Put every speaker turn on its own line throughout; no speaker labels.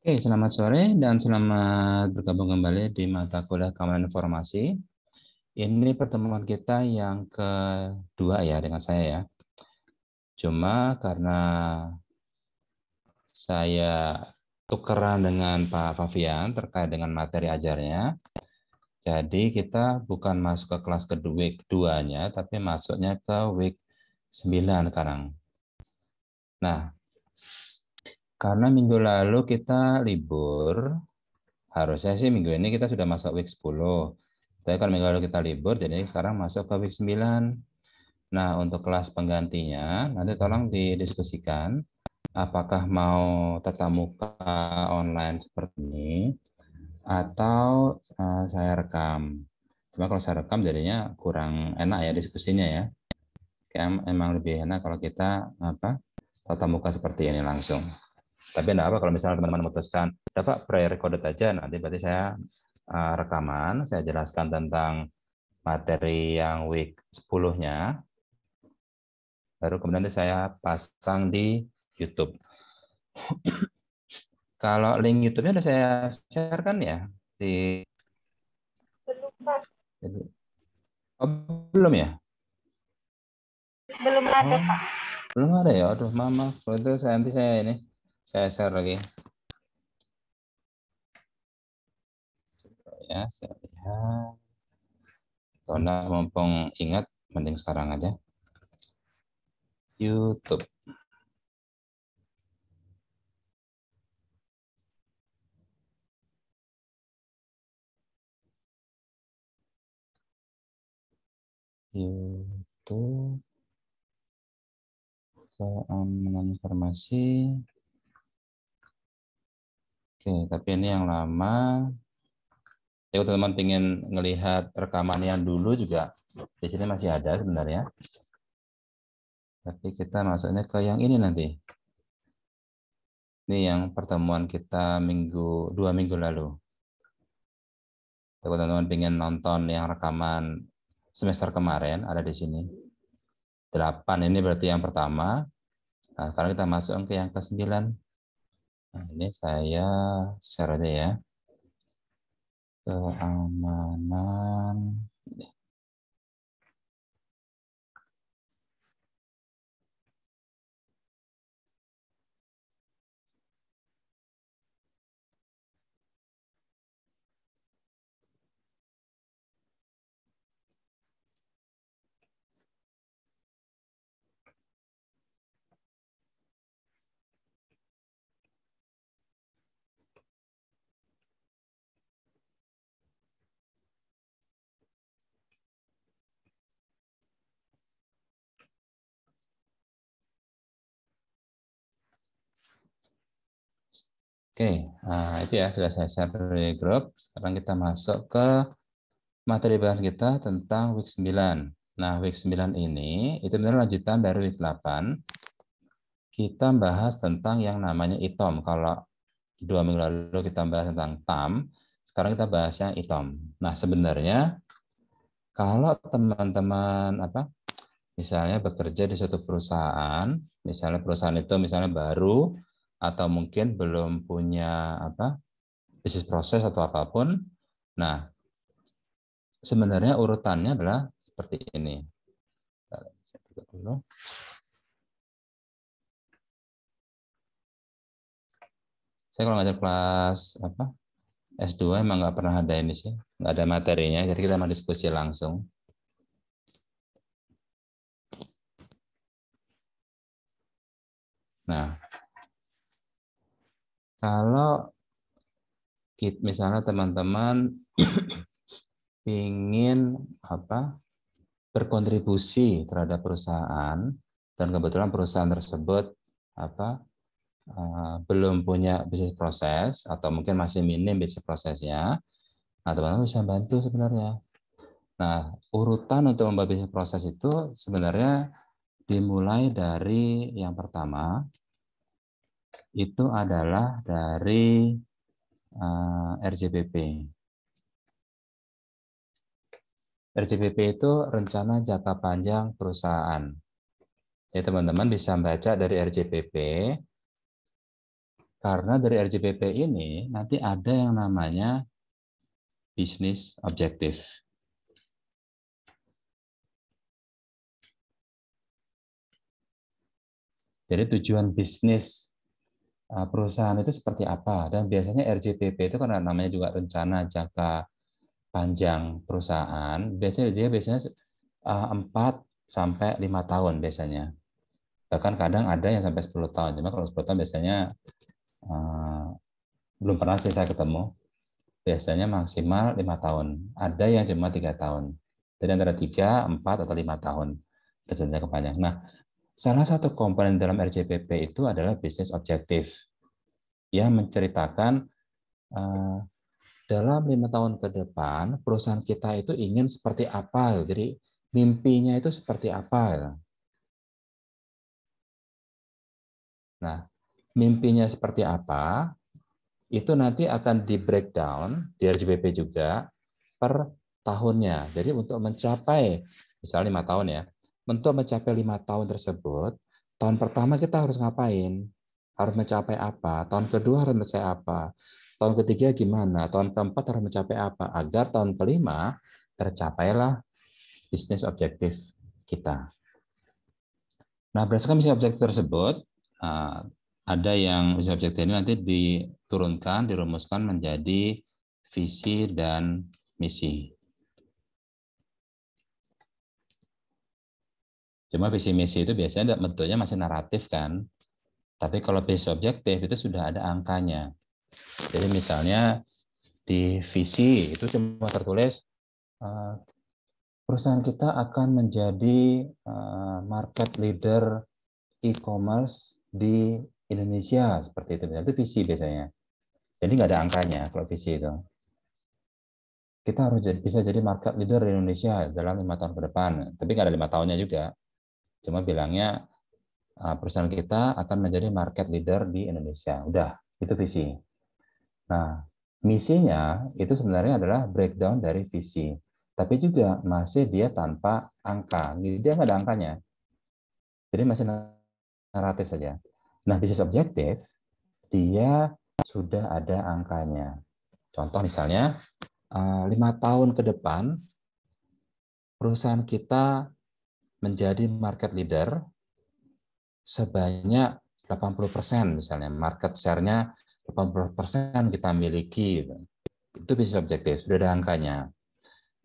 Oke, selamat sore dan selamat bergabung kembali di mata kuliah keamanan informasi. Ini pertemuan kita yang kedua ya dengan saya ya. Cuma karena saya tukeran dengan Pak Fafian terkait dengan materi ajarnya, jadi kita bukan masuk ke kelas kedua keduanya, tapi masuknya ke week 9 sekarang. Nah, karena minggu lalu kita libur, harusnya sih minggu ini kita sudah masuk week 10. Tapi kalau minggu lalu kita libur, jadi sekarang masuk ke week 9. Nah, untuk kelas penggantinya, nanti tolong didiskusikan apakah mau tetap muka online seperti ini atau eh, saya rekam. Cuma kalau saya rekam jadinya kurang enak ya diskusinya ya. Kayak emang lebih enak kalau kita apa tatap muka seperti ini langsung. Tapi enggak apa kalau misalnya teman-teman memutuskan, dapat pre-recorded aja, nanti berarti saya uh, rekaman, saya jelaskan tentang materi yang week 10-nya, baru kemudian saya pasang di YouTube. Kalau link YouTube-nya udah saya share kan ya di Jadi, oh, belum ya?
Belum ada, Pak.
Belum ada ya. Aduh, mama, kalau itu saya nanti saya
ini saya share lagi. Ya, saya lihat. Karena mumpung ingat, mending sekarang aja. YouTube. YouTube keamanan informasi Oke, tapi ini yang lama.
Tapi teman-teman ingin melihat rekaman yang dulu juga di sini masih ada sebenarnya. Tapi kita masuknya ke yang ini nanti. Ini yang pertemuan kita minggu dua minggu lalu. Kalau teman-teman ingin nonton yang rekaman semester kemarin ada di sini. Delapan ini berarti yang pertama. Nah, sekarang kita masuk ke yang
ke-9. Nah, ini saya share aja ya. Keamanan Oke, nah itu ya sudah saya share di grup. Sekarang
kita masuk ke materi bahan kita tentang week 9. Nah, week 9 ini itu benar lanjutan dari week 8. Kita bahas tentang yang namanya ITOM. Kalau dua minggu lalu kita bahas tentang TAM, sekarang kita bahas yang ITOM. Nah, sebenarnya kalau teman-teman apa misalnya bekerja di suatu perusahaan, misalnya perusahaan itu misalnya baru atau mungkin belum punya apa bisnis proses atau apapun.
Nah, sebenarnya urutannya adalah seperti ini. Saya kalau ngajar kelas apa S2 emang nggak
pernah ada ini sih, nggak ada materinya, jadi kita mau diskusi langsung.
Nah, kalau kita misalnya teman-teman
ingin apa berkontribusi terhadap perusahaan dan kebetulan perusahaan tersebut apa uh, belum punya bisnis proses atau mungkin masih minim bisnis prosesnya, nah teman-teman bisa bantu sebenarnya. Nah urutan untuk membuat bisnis proses itu sebenarnya dimulai dari yang pertama itu adalah dari uh, eh, RJBP. RJBP itu rencana jangka panjang perusahaan. Ya teman-teman bisa baca dari RJBP. Karena dari RJBP ini nanti ada yang namanya
bisnis objektif. Jadi tujuan bisnis
Eh, perusahaan itu seperti apa dan biasanya RJPP itu karena namanya juga rencana jangka panjang perusahaan biasanya dia biasanya eh, empat sampai lima tahun biasanya bahkan kadang ada yang sampai 10 tahun cuma kalau 10 tahun biasanya eh, belum pernah sih saya ketemu biasanya maksimal lima tahun ada yang cuma tiga tahun jadi antara tiga empat atau lima tahun rencana kepanjang nah Salah satu komponen dalam RJPP itu adalah bisnis objektif yang menceritakan eh, dalam lima tahun ke depan perusahaan kita itu ingin seperti apa, jadi mimpinya itu seperti apa. Nah, mimpinya seperti apa itu nanti akan di breakdown di RJPP juga per tahunnya. Jadi untuk mencapai misalnya lima tahun ya, untuk mencapai lima tahun tersebut, tahun pertama kita harus ngapain? Harus mencapai apa? Tahun kedua harus mencapai apa? Tahun ketiga gimana? Tahun keempat harus mencapai apa? Agar tahun kelima tercapailah bisnis objektif kita. Nah, berdasarkan bisnis objektif tersebut, eh, ada yang bisnis objektif ini nanti diturunkan, dirumuskan menjadi visi dan misi. Cuma visi misi itu biasanya bentuknya masih naratif kan. Tapi kalau visi objektif itu sudah ada angkanya. Jadi misalnya di visi itu cuma tertulis eh, perusahaan kita akan menjadi eh, market leader e-commerce di Indonesia seperti itu. Itu visi biasanya. Jadi nggak ada angkanya kalau visi itu. Kita harus bisa jadi market leader di Indonesia dalam lima tahun ke depan. Tapi nggak ada lima tahunnya juga Cuma bilangnya ah, perusahaan kita akan menjadi market leader di Indonesia. Udah, itu visi. Nah, misinya itu sebenarnya adalah breakdown dari visi. Tapi juga masih dia tanpa angka. Jadi dia nggak ada angkanya. Jadi masih naratif saja. Nah, bisnis objektif, dia sudah ada angkanya. Contoh misalnya, ah, lima tahun ke depan, perusahaan kita menjadi market leader sebanyak 80% misalnya market share-nya 80% kita miliki. Gitu. Itu bisnis objektif, sudah ada angkanya.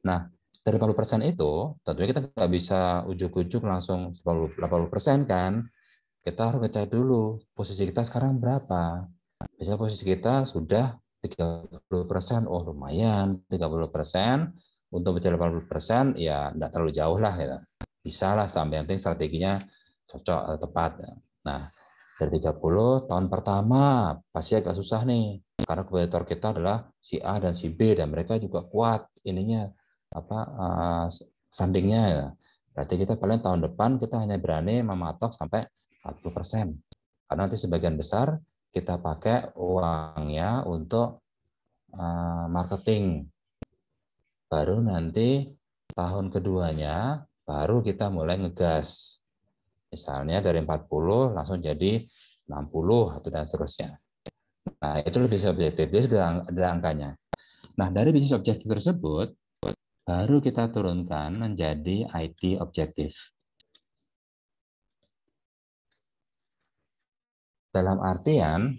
Nah, dari 80% itu tentunya kita nggak bisa ujuk-ujuk langsung 80% kan. Kita harus baca dulu posisi kita sekarang berapa. Bisa posisi kita sudah 30%, oh lumayan 30%, untuk mencapai 80% ya tidak terlalu jauh lah ya bisa lah sampai yang penting strateginya cocok atau eh, tepat. Nah, dari 30 tahun pertama pasti agak susah nih karena kompetitor kita adalah si A dan si B dan mereka juga kuat ininya apa uh, eh, fundingnya ya. Berarti kita paling tahun depan kita hanya berani mematok sampai 40 persen. Karena nanti sebagian besar kita pakai uangnya untuk eh, marketing. Baru nanti tahun keduanya baru kita mulai ngegas. Misalnya dari 40 langsung jadi 60 atau dan seterusnya. Nah, itu lebih subjektif, itu sudah angkanya. Nah, dari bisnis objektif tersebut, baru kita turunkan menjadi IT objektif. Dalam artian,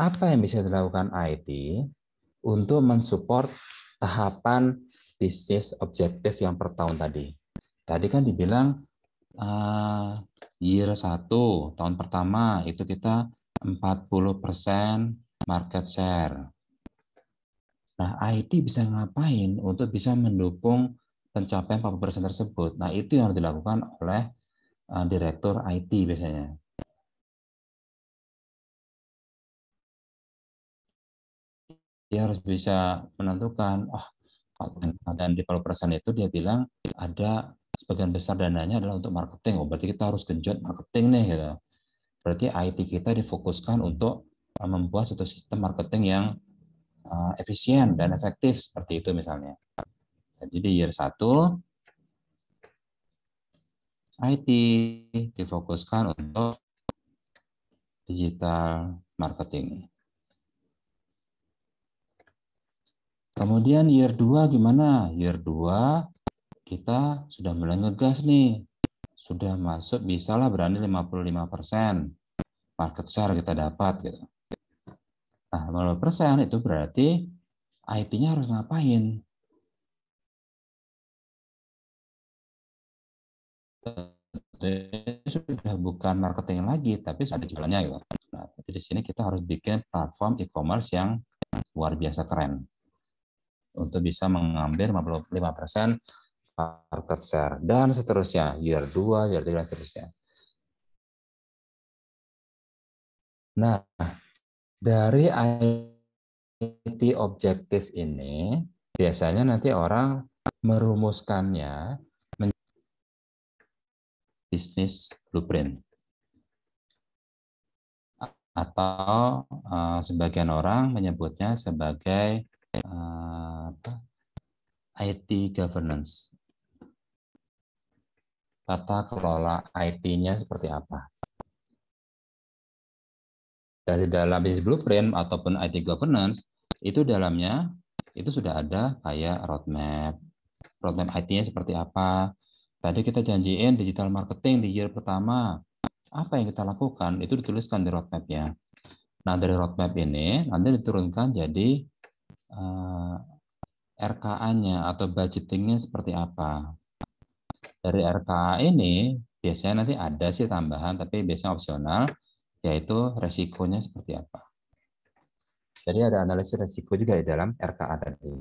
apa yang bisa dilakukan IT untuk mensupport tahapan bisnis objektif yang per tahun tadi? Tadi kan dibilang uh, year 1 tahun pertama itu kita 40% market share. Nah, IT bisa ngapain untuk bisa mendukung pencapaian 40% tersebut? Nah, itu yang harus
dilakukan oleh uh, direktur IT biasanya. Dia harus bisa menentukan, oh, konten persen itu dia bilang ada sebagian besar
dananya adalah untuk marketing. Oh, berarti kita harus genjot marketing nih. Gitu. Berarti IT kita difokuskan untuk eh, membuat suatu sistem marketing yang eh, efisien dan efektif seperti itu misalnya. Jadi di year 1 IT difokuskan untuk digital marketing. Kemudian year 2 gimana? Year 2 kita sudah mulai ngegas nih. Sudah masuk, bisalah berani 55%. Market share kita
dapat. gitu. Nah, 50% itu berarti IP-nya harus ngapain? sudah bukan marketing lagi, tapi ada jualannya gitu. Nah,
di sini kita harus bikin platform e-commerce yang luar biasa keren untuk bisa mengambil 55% market share, dan seterusnya,
year 2, year 3, dan seterusnya. Nah, dari IT objektif ini,
biasanya nanti orang merumuskannya bisnis blueprint. Atau uh, sebagian orang menyebutnya sebagai uh, eh, IT governance tata kelola IT-nya seperti apa. Dari dalam business blueprint ataupun IT governance, itu dalamnya itu sudah ada kayak roadmap. Roadmap IT-nya seperti apa. Tadi kita janjiin digital marketing di year pertama. Apa yang kita lakukan itu dituliskan di roadmap-nya. Nah, dari roadmap ini nanti diturunkan jadi uh, eh, RKA-nya atau budgeting-nya seperti apa dari RK ini biasanya nanti ada sih tambahan, tapi biasanya opsional, yaitu resikonya seperti apa. Jadi ada analisis resiko juga di dalam RKA tadi.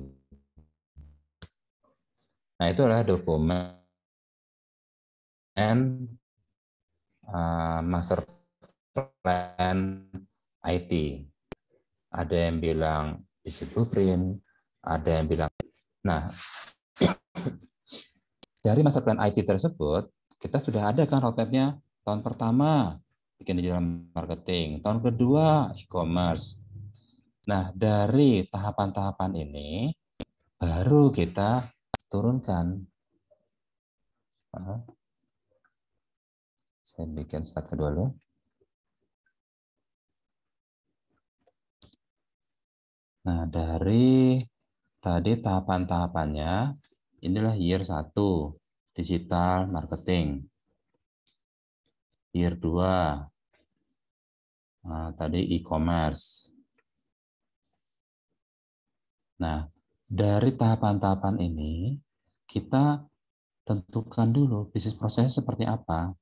Nah, itu adalah dokumen and eh, master plan
IT. Ada yang bilang isi blueprint, ada yang bilang. Nah, dari masa plan IT tersebut, kita sudah ada kan roadmap-nya tahun pertama bikin digital marketing, tahun kedua e-commerce. Nah, dari tahapan-tahapan ini baru kita turunkan.
Saya bikin slide kedua dulu. Nah, dari
tadi tahapan-tahapannya Inilah year 1, digital marketing.
Year 2, Nah, tadi e-commerce. Nah,
dari tahapan-tahapan ini, kita tentukan dulu bisnis prosesnya seperti apa.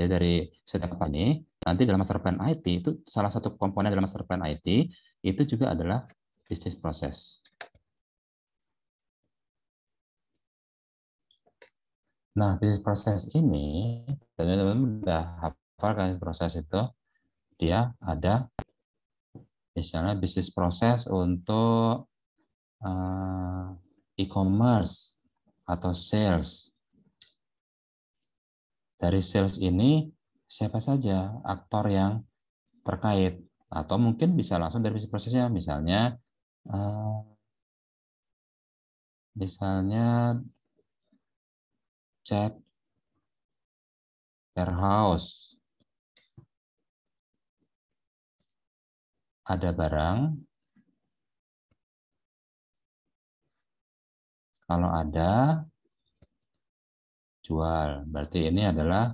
Jadi dari setiap ini, nanti dalam master plan IT, itu salah satu komponen dalam master plan IT, itu juga
adalah bisnis proses. Nah, bisnis proses ini, teman-teman sudah hafal
kan proses itu, dia ada misalnya bisnis proses untuk uh, e-commerce atau sales. Dari sales ini, siapa saja aktor yang terkait, atau mungkin bisa langsung dari bisnis prosesnya,
misalnya uh, misalnya chat warehouse. Ada barang. Kalau ada, jual. Berarti ini adalah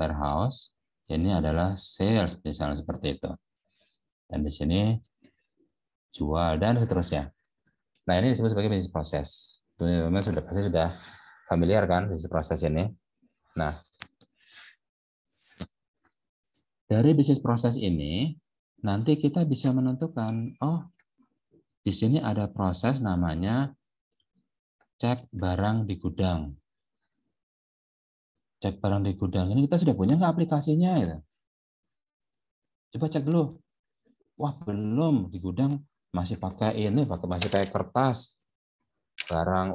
warehouse. Ini adalah sales, misalnya seperti itu. Dan di sini jual, dan seterusnya. Nah, ini disebut sebagai bisnis proses. sudah pasti sudah familiar kan bisnis proses ini. Nah, dari bisnis proses ini nanti kita bisa menentukan, oh di sini ada proses namanya cek barang di gudang. Cek barang di gudang ini kita sudah punya nggak aplikasinya? ya. Coba cek dulu. Wah belum di gudang masih pakai ini, pakai masih pakai kertas, barang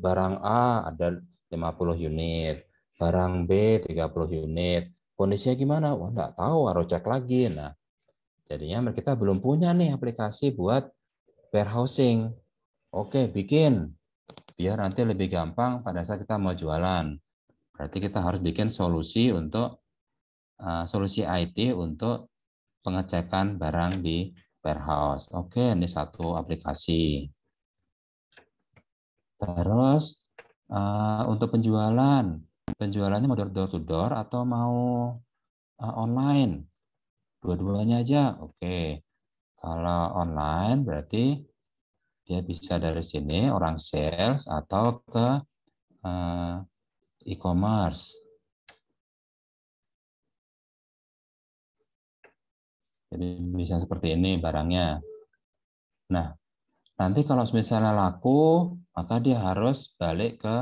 barang A ada 50 unit, barang B 30 unit. Kondisinya gimana? Wah, nggak tahu, harus cek lagi. Nah, jadinya kita belum punya nih aplikasi buat warehousing. Oke, bikin. Biar nanti lebih gampang pada saat kita mau jualan. Berarti kita harus bikin solusi untuk uh, solusi IT untuk pengecekan barang di warehouse. Oke, ini satu aplikasi. Terus uh, untuk penjualan, penjualannya mau door, to door atau mau uh, online? Dua-duanya aja, oke. Okay. Kalau online berarti dia bisa dari sini orang sales atau
ke uh, e-commerce. Jadi bisa seperti ini
barangnya. Nah, Nanti kalau misalnya laku, maka dia harus balik ke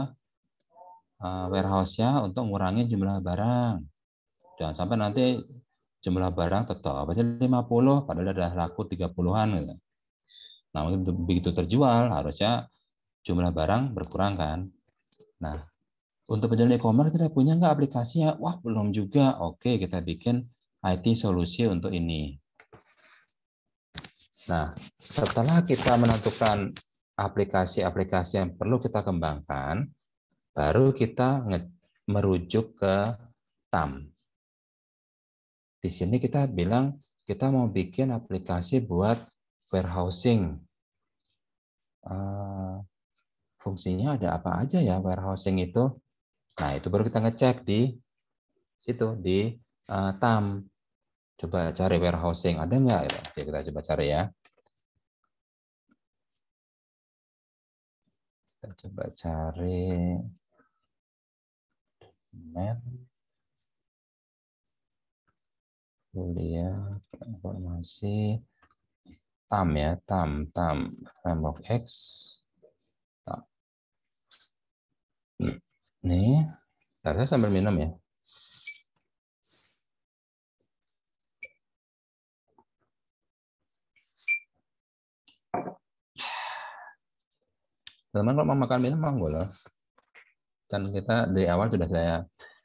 eh, warehouse-nya untuk mengurangi jumlah barang. Jangan sampai nanti jumlah barang tetap aja 50, padahal sudah laku 30-an. Gitu. Nah, begitu terjual, harusnya jumlah barang berkurang kan. Nah, untuk penjualan e-commerce kita punya nggak aplikasinya? Wah, belum juga. Oke, kita bikin IT solusi untuk ini. Nah, setelah kita menentukan aplikasi-aplikasi yang perlu kita kembangkan, baru kita merujuk ke TAM. Di sini kita bilang kita mau bikin aplikasi buat warehousing. Eh, fungsinya ada apa aja ya warehousing itu? Nah, itu baru kita ngecek di situ, di eh, TAM. Coba cari warehousing, ada nggak? Oke, kita coba cari
ya. Kita coba cari dokumen kuliah informasi
tam ya tam tam framework x tam.
nih saya sambil minum ya teman-teman kalau mau makan minum
mau boleh kan kita dari awal sudah saya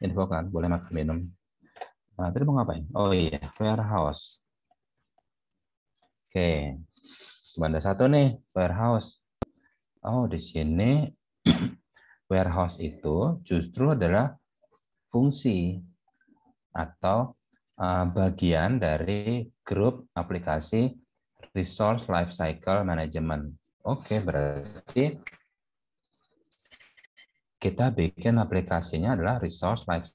infokan boleh makan minum nah tadi mau ngapain oh iya warehouse oke okay. Banda satu nih warehouse oh di sini warehouse itu justru adalah fungsi atau uh, bagian dari grup aplikasi resource lifecycle management. Oke, okay, berarti kita bikin aplikasinya adalah resource life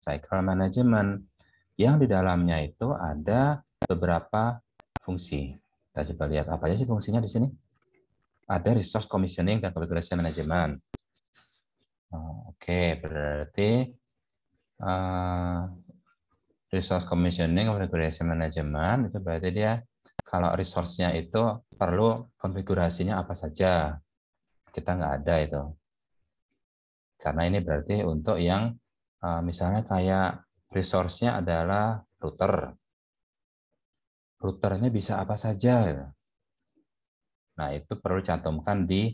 cycle management yang di dalamnya itu ada beberapa fungsi. Kita coba lihat apa aja sih fungsinya di sini. Ada resource commissioning dan configuration management. Oh, oke, berarti uh, resource commissioning configuration management itu berarti dia kalau resource-nya itu perlu konfigurasinya apa saja. Kita nggak ada itu. Karena ini berarti untuk yang eh, misalnya kayak resource-nya adalah router. Routernya bisa apa saja. Nah, itu perlu cantumkan di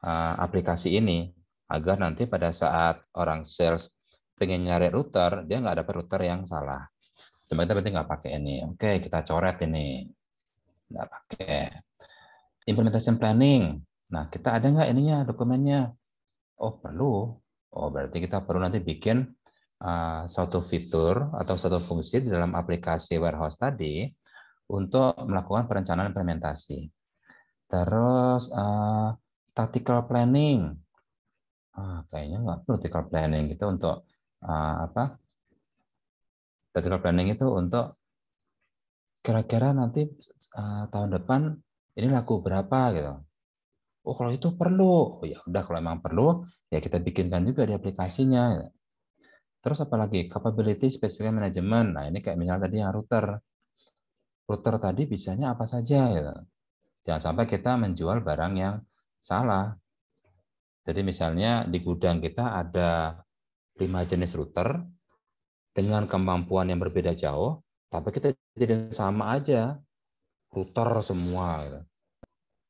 eh, aplikasi ini agar nanti pada saat orang sales pengen nyari router, dia nggak dapat router yang salah. Cuma kita berarti nggak pakai ini. Oke, kita coret ini. Nggak pakai. Implementation planning. Nah, kita ada nggak ininya, dokumennya? Oh perlu. Oh berarti kita perlu nanti bikin uh, suatu fitur atau suatu fungsi di dalam aplikasi warehouse tadi untuk melakukan perencanaan implementasi. Terus uh, tactical planning. Ah, kayaknya nggak perlu tactical planning gitu untuk uh, apa? Tactical planning itu untuk kira-kira nanti uh, tahun depan ini laku berapa gitu oh kalau itu perlu oh, ya udah kalau emang perlu ya kita bikinkan juga di aplikasinya terus apalagi capability spesifik management nah ini kayak misalnya tadi yang router router tadi bisanya apa saja ya. jangan sampai kita menjual barang yang salah jadi misalnya di gudang kita ada lima jenis router dengan kemampuan yang berbeda jauh tapi kita jadi sama aja router semua gitu.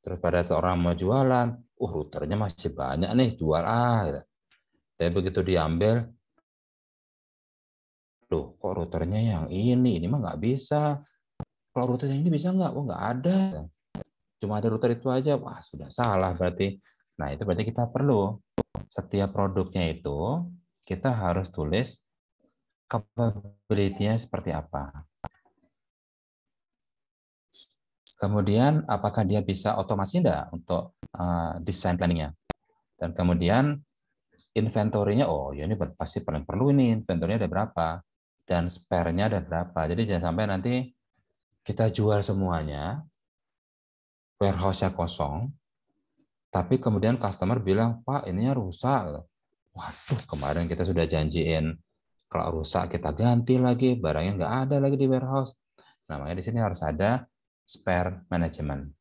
Terus pada seorang mau jualan, uh routernya masih banyak nih, jual ah. Gitu. Tapi begitu diambil, loh kok routernya yang ini, ini mah nggak bisa. Kalau router yang ini bisa nggak? oh nggak ada. Cuma ada router itu aja, wah sudah salah berarti. Nah itu berarti kita perlu setiap produknya itu kita harus tulis capability-nya seperti apa. Kemudian apakah dia bisa otomasi enggak untuk uh, desain planningnya? Dan kemudian inventory-nya, oh ya ini pasti paling perlu ini, inventory-nya ada berapa? Dan spare-nya ada berapa? Jadi jangan sampai nanti kita jual semuanya, warehouse-nya kosong, tapi kemudian customer bilang, Pak ininya rusak. Waduh, kemarin kita sudah janjiin kalau rusak kita ganti lagi, barangnya nggak ada lagi di warehouse. Namanya di sini harus ada spare management.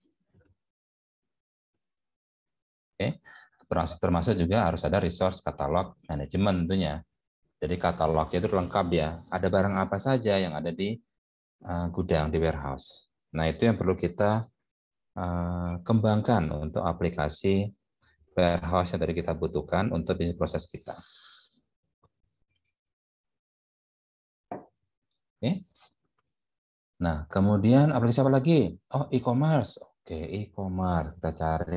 Oke, termasuk juga harus ada resource catalog management, tentunya. Jadi katalog itu lengkap ya. Ada barang apa saja yang ada di eh, gudang di warehouse. Nah itu yang perlu kita eh, kembangkan untuk aplikasi warehouse yang tadi kita butuhkan untuk bisnis proses kita. Oke. Nah, kemudian aplikasi apa lagi? Oh, e-commerce. Oke, e-commerce kita cari.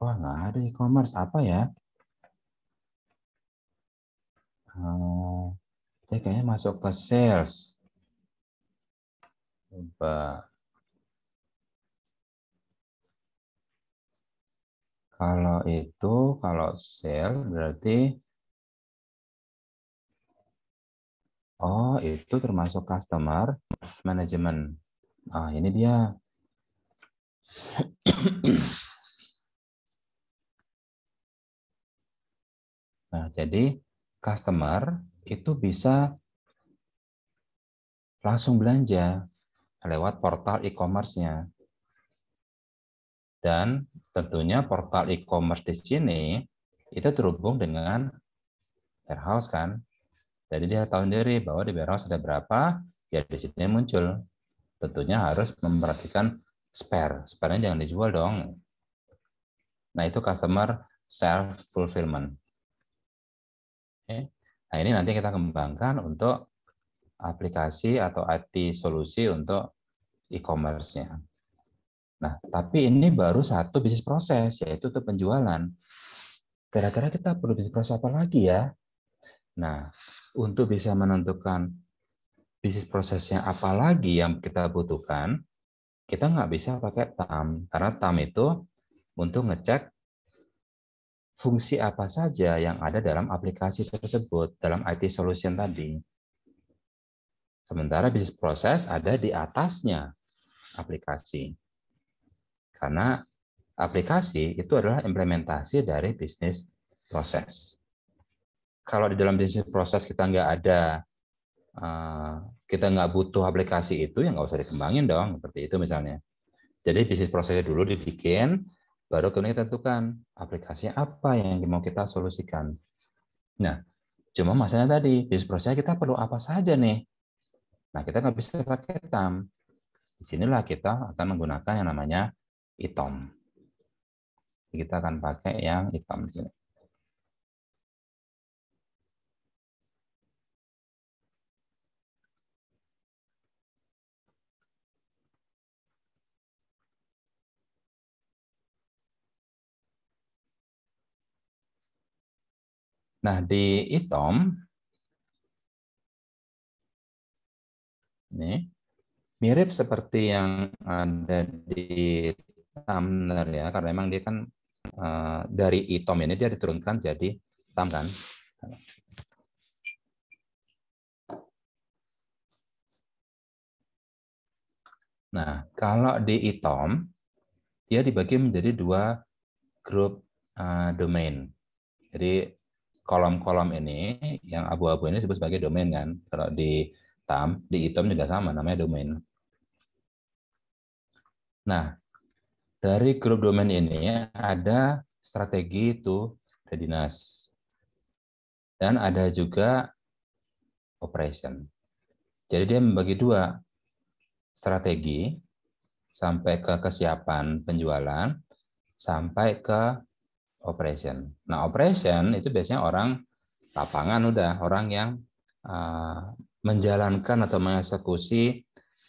Wah, nggak ada e-commerce. Apa ya? Oh, kayaknya masuk ke sales. Coba. Kalau itu, kalau sel berarti
Oh, itu termasuk customer
management. Ah, ini dia. nah, jadi customer itu bisa langsung belanja
lewat portal e-commerce-nya. Dan tentunya portal e-commerce di sini itu terhubung dengan warehouse kan. Jadi dia tahu sendiri bahwa di warehouse ada berapa, ya di sini muncul. Tentunya harus memperhatikan spare. Spare-nya jangan dijual dong. Nah, itu customer self fulfillment.
Nah,
ini nanti kita kembangkan untuk aplikasi atau IT solusi untuk e-commerce-nya. Nah, tapi ini baru satu bisnis proses, yaitu untuk penjualan. Kira-kira kita perlu bisnis proses apa lagi ya? Nah, untuk bisa menentukan bisnis prosesnya apa lagi yang kita butuhkan, kita nggak bisa pakai TAM. Karena TAM itu untuk ngecek fungsi apa saja yang ada dalam aplikasi tersebut, dalam IT solution tadi. Sementara bisnis proses ada di atasnya aplikasi. Karena aplikasi itu adalah implementasi dari bisnis proses. Kalau di dalam bisnis proses kita nggak ada, eh, kita nggak butuh aplikasi itu, yang nggak usah dikembangin dong, seperti itu misalnya. Jadi bisnis prosesnya dulu dibikin, baru kemudian kita tentukan aplikasi apa yang mau kita solusikan. Nah, cuma masalahnya tadi, bisnis prosesnya kita perlu apa saja nih? Nah, kita nggak bisa pakai TAM. Disinilah kita akan menggunakan yang namanya hitam.
Kita akan pakai yang hitam di sini. Nah, di itom ini
mirip seperti yang ada di Tamner ya, karena memang dia kan uh, dari itom ini dia diturunkan jadi tam kan. Nah, kalau di itom dia dibagi menjadi dua grup uh, domain. Jadi kolom-kolom ini yang abu-abu ini disebut sebagai domain kan. Kalau di tam, di itom juga sama namanya domain. Nah, dari grup domain ini ada strategi itu readiness dan ada juga operation. Jadi dia membagi dua, strategi sampai ke kesiapan penjualan sampai ke operation. Nah, operation itu biasanya orang lapangan udah, orang yang uh, menjalankan atau mengeksekusi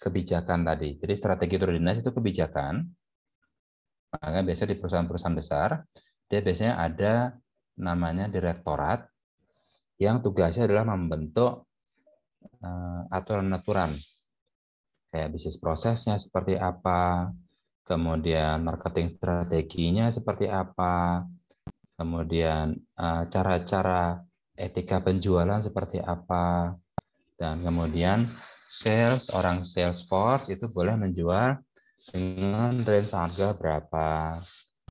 kebijakan tadi. Jadi strategi readiness itu kebijakan, maka biasanya di perusahaan-perusahaan besar, dia biasanya ada namanya direktorat yang tugasnya adalah membentuk eh, aturan-aturan. Kayak bisnis prosesnya seperti apa, kemudian marketing strateginya seperti apa, kemudian eh, cara-cara etika penjualan seperti apa, dan kemudian sales, orang sales force itu boleh menjual dengan range harga berapa.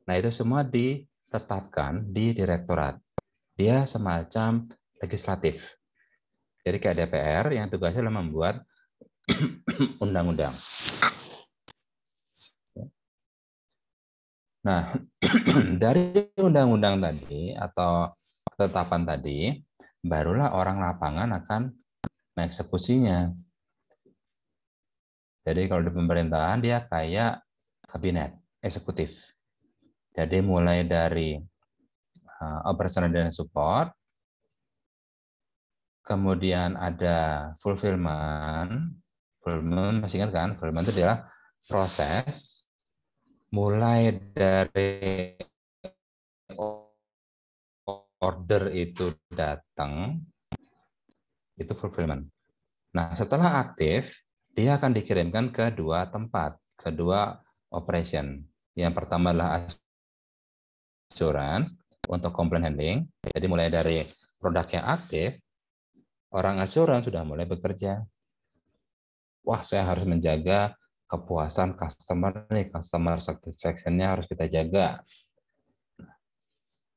Nah, itu semua ditetapkan di direktorat. Dia semacam legislatif. Jadi kayak DPR yang tugasnya adalah membuat undang-undang. Nah, dari undang-undang tadi atau ketetapan tadi, barulah orang lapangan akan mengeksekusinya. Jadi kalau di pemerintahan dia kayak kabinet eksekutif. Jadi mulai dari uh, eh, operasional dan support, kemudian ada fulfillment. Fulfillment masih ingat kan? Fulfillment itu adalah proses mulai dari order itu datang itu fulfillment. Nah, setelah aktif dia akan dikirimkan ke dua tempat, ke dua operation. Yang pertama adalah assurance untuk komplain handling. Jadi mulai dari produk yang aktif, orang asuransi sudah mulai bekerja. Wah, saya harus menjaga kepuasan customer nih, customer satisfaction-nya harus kita jaga.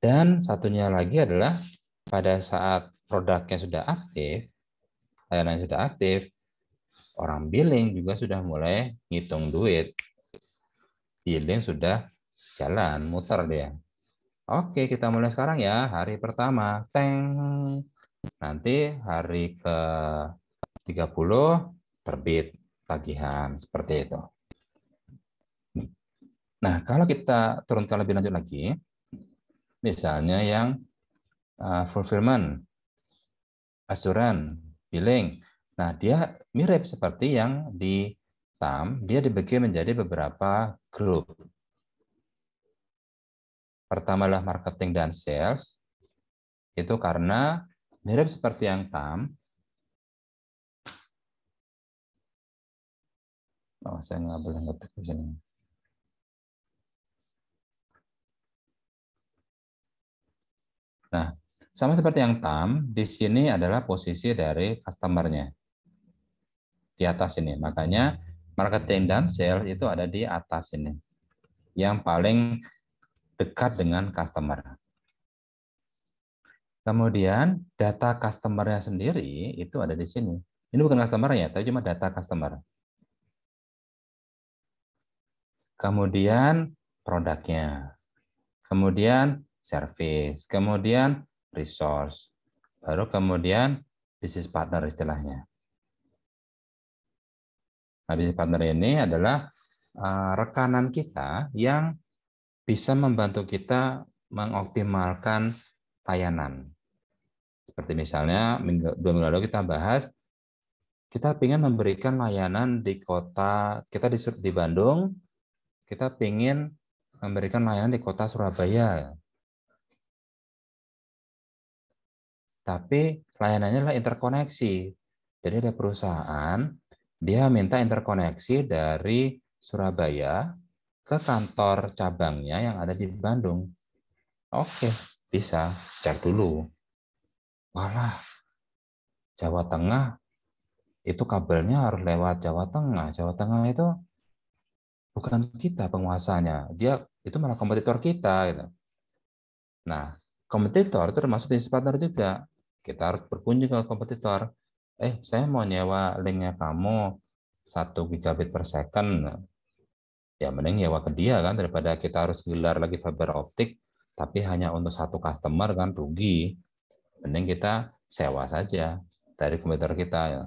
Dan satunya lagi adalah pada saat produknya sudah aktif, layanan sudah aktif, orang billing juga sudah mulai ngitung duit. Billing sudah jalan, muter dia. Oke, kita mulai sekarang ya. Hari pertama, teng. Nanti hari ke 30 terbit tagihan seperti itu. Nah, kalau kita turunkan lebih lanjut lagi, misalnya yang uh, fulfillment, asuran, billing, Nah, dia mirip seperti yang di TAM, dia dibagi menjadi beberapa grup.
Pertama adalah marketing dan sales. Itu karena mirip seperti yang TAM. Oh, saya nggak boleh ngetik di sini. Nah, sama seperti yang TAM, di
sini adalah posisi dari customer-nya di atas ini. Makanya marketing dan sales itu ada di atas ini. Yang paling dekat dengan customer. Kemudian data customer-nya sendiri itu ada di sini. Ini bukan customer ya, tapi cuma data customer. Kemudian produknya. Kemudian service, kemudian resource, baru kemudian bisnis partner istilahnya habis partner ini adalah eh, rekanan kita yang bisa membantu kita mengoptimalkan layanan. Seperti misalnya dua minggu lalu kita bahas kita ingin memberikan layanan di kota kita di, di Bandung, kita ingin memberikan layanan di kota Surabaya. Tapi layanannya adalah interkoneksi. Jadi ada perusahaan dia minta interkoneksi dari Surabaya ke kantor cabangnya yang ada di Bandung. Oke, bisa. Cek dulu. Walah, Jawa Tengah itu kabelnya harus lewat Jawa Tengah. Jawa Tengah itu bukan kita penguasanya. Dia itu malah kompetitor kita. Gitu. Nah, kompetitor itu termasuk bisnis partner juga. Kita harus berkunjung ke kompetitor eh saya mau nyewa linknya kamu satu gigabit per second ya mending nyewa ke dia kan daripada kita harus gelar lagi fiber optik tapi hanya untuk satu customer kan rugi mending kita sewa saja dari komputer kita ya.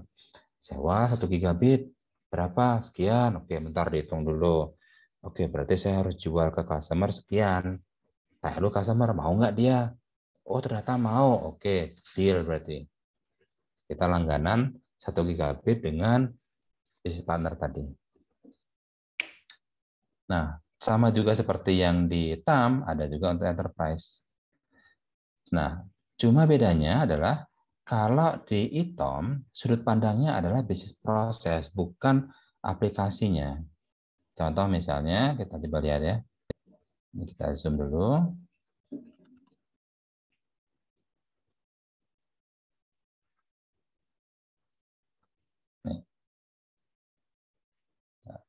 sewa satu gigabit berapa sekian oke bentar dihitung dulu oke berarti saya harus jual ke customer sekian nah, lalu customer mau nggak dia oh ternyata mau oke deal berarti kita langganan 1 GB dengan bisnis partner tadi. Nah, sama juga seperti yang di TAM, ada juga untuk enterprise. Nah, cuma bedanya adalah kalau di ITOM, sudut pandangnya adalah bisnis proses, bukan aplikasinya. Contoh misalnya, kita coba lihat ya. Ini kita zoom
dulu.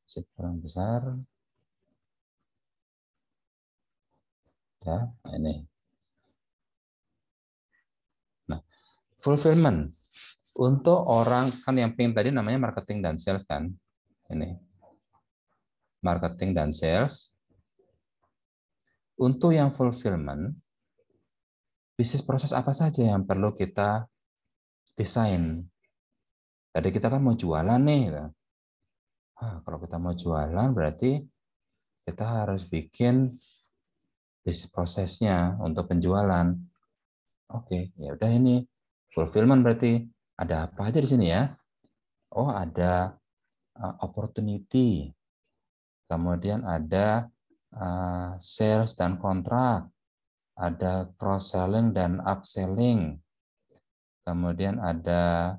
kurang besar. Ya, nah ini. Nah,
fulfillment untuk orang kan yang pengen tadi namanya marketing dan sales kan. Ini. Marketing dan sales. Untuk yang fulfillment bisnis proses apa saja yang perlu kita desain. Tadi kita kan mau jualan nih. Hah, kalau kita mau jualan berarti kita harus bikin bisnis prosesnya untuk penjualan. Oke, ya udah ini fulfillment berarti ada apa aja di sini ya? Oh, ada eh, opportunity. Kemudian ada eh, sales dan kontrak. Ada cross selling dan upselling. Kemudian ada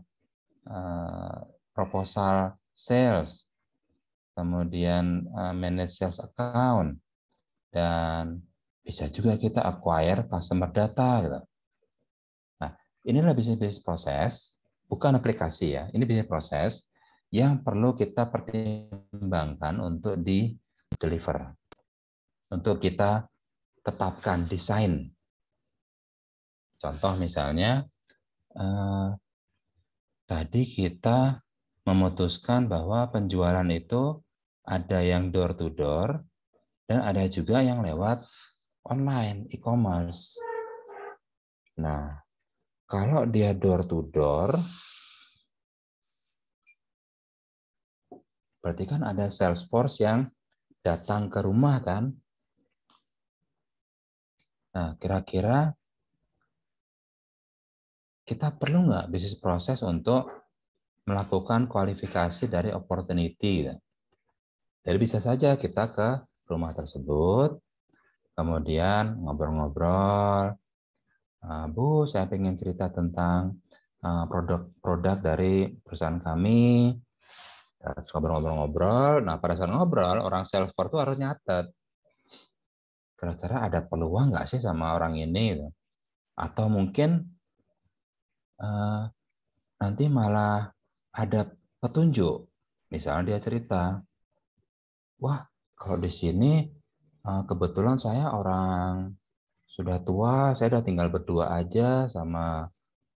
eh, proposal sales kemudian uh, manage sales account, dan bisa juga kita acquire customer data. Gitu. Nah, inilah bisnis-bisnis proses, bukan aplikasi ya, ini bisnis proses yang perlu kita pertimbangkan untuk di deliver, untuk kita tetapkan desain. Contoh misalnya, eh, tadi kita memutuskan bahwa penjualan itu ada yang door to door dan ada juga yang lewat online e-commerce. Nah, kalau dia door to door berarti kan ada sales force yang datang ke rumah kan? Nah, kira-kira kita perlu nggak bisnis proses untuk melakukan kualifikasi dari opportunity? Gitu? Jadi bisa saja kita ke rumah tersebut, kemudian ngobrol-ngobrol, ah, Bu, saya ingin cerita tentang produk-produk ah, dari perusahaan kami, ngobrol-ngobrol-ngobrol. Nah, pada saat ngobrol, orang self itu harus nyatet. Kira-kira ada peluang nggak sih sama orang ini? Gitu. Atau mungkin eh, nanti malah ada petunjuk. Misalnya dia cerita, wah kalau di sini eh, kebetulan saya orang sudah tua, saya udah tinggal berdua aja sama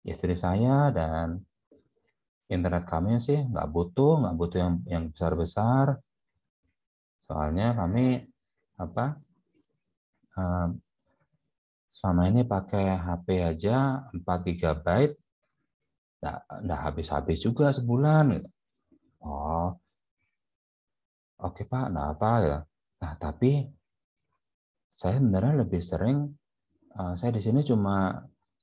istri saya dan internet kami sih nggak butuh, nggak butuh yang yang besar-besar. Soalnya kami apa eh, selama ini pakai HP aja 4 GB nggak habis-habis juga sebulan. Gitu. Oh, oke Pak, nah apa ya. Nah tapi saya sebenarnya lebih sering, eh, saya di sini cuma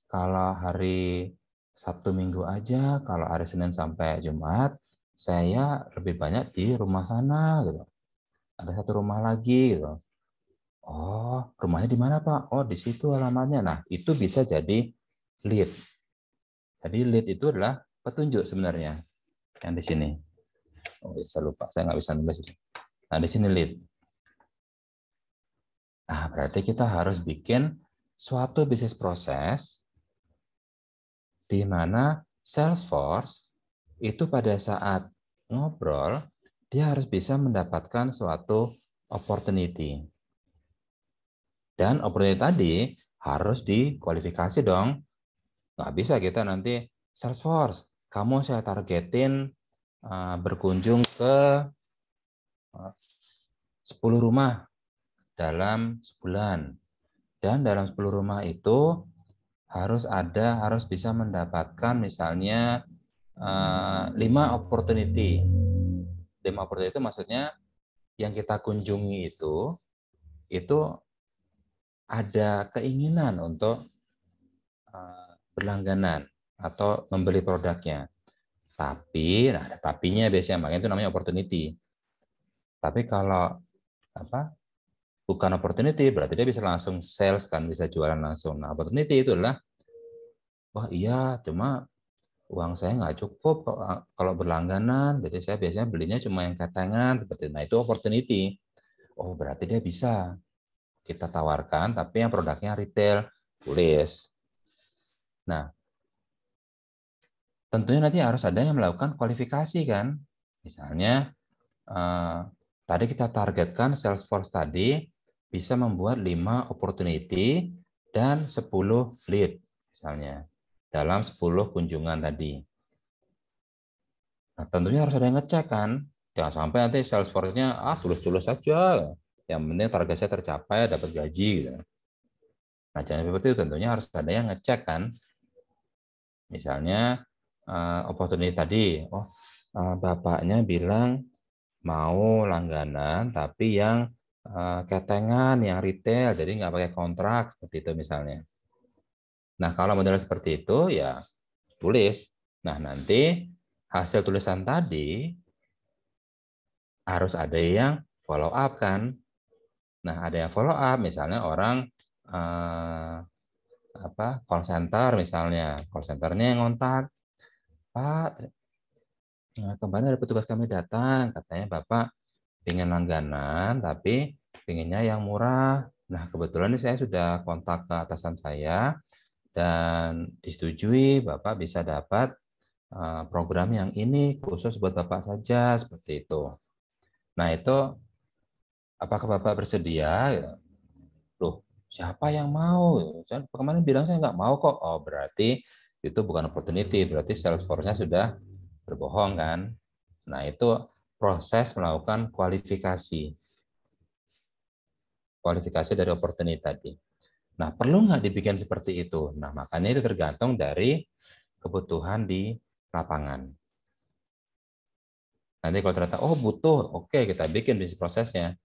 kalau hari Sabtu Minggu aja, kalau hari Senin sampai Jumat, saya lebih banyak di rumah sana gitu. Ada satu rumah lagi gitu. Oh, rumahnya di mana Pak? Oh, di situ alamatnya. Nah, itu bisa jadi lead. Jadi lead itu adalah petunjuk sebenarnya yang di sini. Oh, iya, saya lupa, saya nggak bisa nulis. Nah, di sini lead. Nah, berarti kita harus bikin suatu bisnis proses di mana Salesforce itu pada saat ngobrol, dia harus bisa mendapatkan suatu opportunity. Dan opportunity tadi harus dikualifikasi dong. Nggak bisa kita nanti Salesforce, kamu saya targetin Ah, berkunjung ke 10 ah, rumah dalam sebulan. Dan dalam 10 rumah itu harus ada, harus bisa mendapatkan misalnya ah, lima opportunity. Lima opportunity itu maksudnya yang kita kunjungi itu, itu ada keinginan untuk berlangganan atau membeli produknya. Tapi, nah ada tapinya biasanya, makanya itu namanya opportunity. Tapi kalau apa bukan opportunity, berarti dia bisa langsung sales kan, bisa jualan langsung. Nah, opportunity itu adalah, wah iya, cuma uang saya nggak cukup eh, kalau berlangganan, jadi saya biasanya belinya cuma yang ketengan, seperti Nah, itu opportunity. Oh, berarti dia bisa kita tawarkan, tapi yang produknya retail, tulis. Nah, tentunya nanti harus ada yang melakukan kualifikasi kan. Misalnya eh, tadi kita targetkan Salesforce tadi bisa membuat 5 opportunity dan 10 lead misalnya dalam 10 kunjungan tadi. Nah, tentunya harus ada yang ngecek kan. Jangan sampai nanti Salesforce-nya ah tulus-tulus saja. Yang penting target saya tercapai, dapat gaji gitu. Nah, jangan seperti itu tentunya harus ada yang ngecek kan. Misalnya uh, opportunity tadi. Oh, uh, bapaknya bilang mau langganan tapi yang uh, ketengan, yang retail, jadi nggak pakai kontrak seperti itu misalnya. Nah kalau model seperti itu ya tulis. Nah nanti hasil tulisan tadi harus ada yang follow up kan. Nah, ada yang follow up misalnya orang eh, apa call center misalnya, call centernya yang kontak, Pak, nah, kemarin ada petugas kami datang, katanya Bapak ingin langganan, tapi pengennya yang murah. Nah, kebetulan ini saya sudah kontak ke atasan saya dan disetujui Bapak bisa dapat eh, program yang ini khusus buat Bapak saja, seperti itu. Nah, itu apakah Bapak bersedia? Loh, siapa yang mau? kemarin bilang saya nggak mau kok. Oh, berarti itu bukan opportunity, berarti sales force-nya sudah berbohong kan. Nah, itu proses melakukan kualifikasi. Kualifikasi dari opportunity tadi. Nah, perlu nggak dibikin seperti itu? Nah, makanya itu tergantung dari kebutuhan di lapangan. Nanti kalau ternyata, oh butuh, oke okay, kita bikin bisnis prosesnya.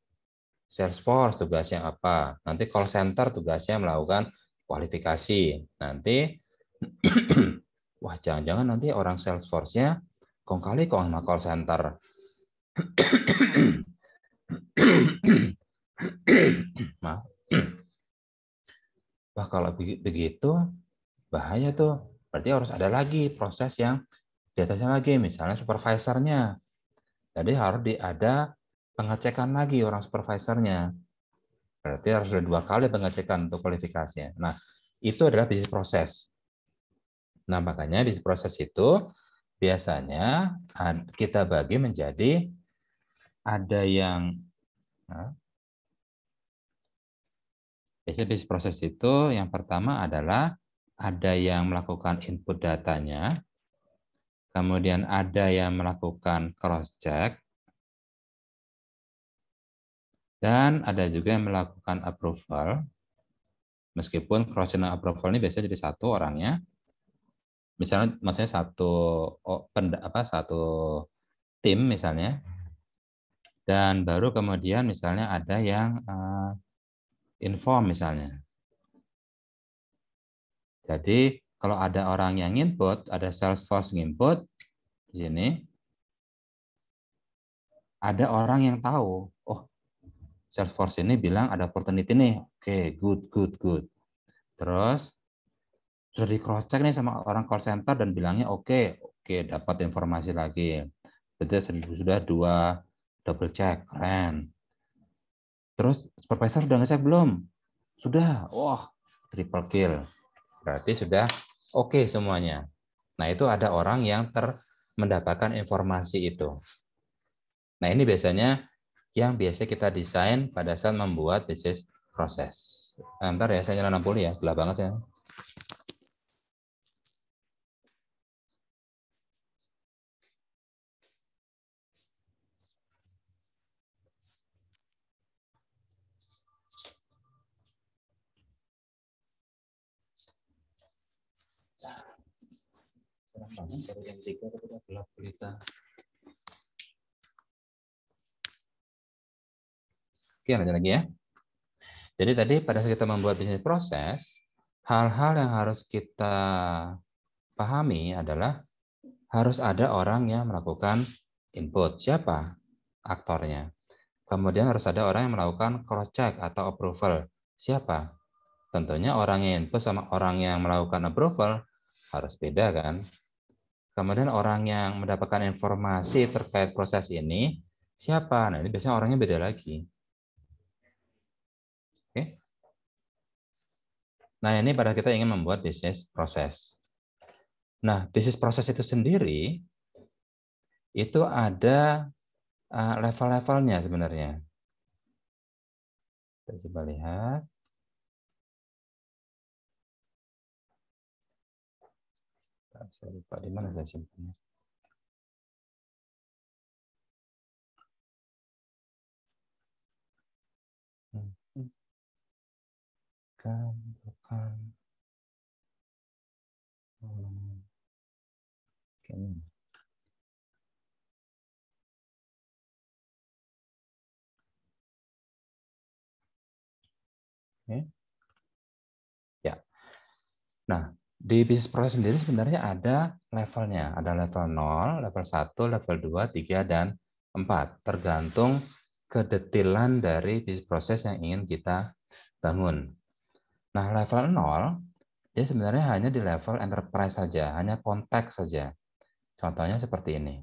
Salesforce tugasnya apa? Nanti call center tugasnya melakukan kualifikasi. Nanti Wah, jangan-jangan nanti orang Salesforce-nya kong kali kong sama call center. Maaf. Wah, kalau begitu bahaya tuh. Berarti harus ada lagi proses yang di atasnya lagi, misalnya supervisornya. Jadi harus di, ada pengecekan lagi orang supervisornya. Berarti harus ada dua kali pengecekan untuk kualifikasinya. Nah, itu adalah bisnis proses. Nah, makanya di proses itu biasanya kita bagi menjadi ada yang nah, biasa di proses itu yang pertama adalah ada yang melakukan input datanya, kemudian ada yang melakukan cross check, dan ada juga yang melakukan approval. Meskipun cross check dan approval ini biasanya jadi satu orangnya, misalnya maksudnya satu oh, penda, apa satu tim misalnya dan baru kemudian misalnya ada yang uh, inform misalnya. Jadi kalau ada orang yang input, ada Salesforce input di sini, ada orang yang tahu, oh Salesforce ini bilang ada opportunity nih, oke okay, good good good. Terus sudah di cross check nih sama orang call center dan bilangnya oke okay, oke okay, dapat informasi lagi berarti sudah dua double check keren terus supervisor sudah ngecek belum sudah wah triple kill berarti sudah oke okay semuanya nah itu ada orang yang ter mendapatkan informasi itu nah ini biasanya yang biasa kita desain pada saat membuat bisnis proses. Nah,
ntar ya, saya nyala 60 ya, gelap banget ya. banget nah, dari tiga 3 udah gelap berita
Oke, lanjut lagi ya. Jadi tadi pada saat kita membuat bisnis proses, hal-hal yang harus kita pahami adalah harus ada orang yang melakukan input. Siapa aktornya? Kemudian harus ada orang yang melakukan cross check atau approval. Siapa? Tentunya orang yang input sama orang yang melakukan approval harus beda kan? Kemudian orang yang mendapatkan informasi terkait proses ini siapa? Nah, ini biasanya orangnya beda lagi. Oke. Nah, ini pada kita ingin membuat bisnis proses. Nah, bisnis proses itu sendiri itu ada eh,
level-levelnya sebenarnya. Kita coba lihat. saya lupa di mana saya simpannya bukan bukan hmm. Oke. Okay. Ya. Nah, di bisnis proses sendiri sebenarnya ada
levelnya. Ada level 0, level 1, level 2, 3, dan 4. Tergantung kedetilan dari bisnis proses yang ingin kita bangun. Nah, level 0 dia sebenarnya hanya di level enterprise saja, hanya konteks
saja. Contohnya seperti ini.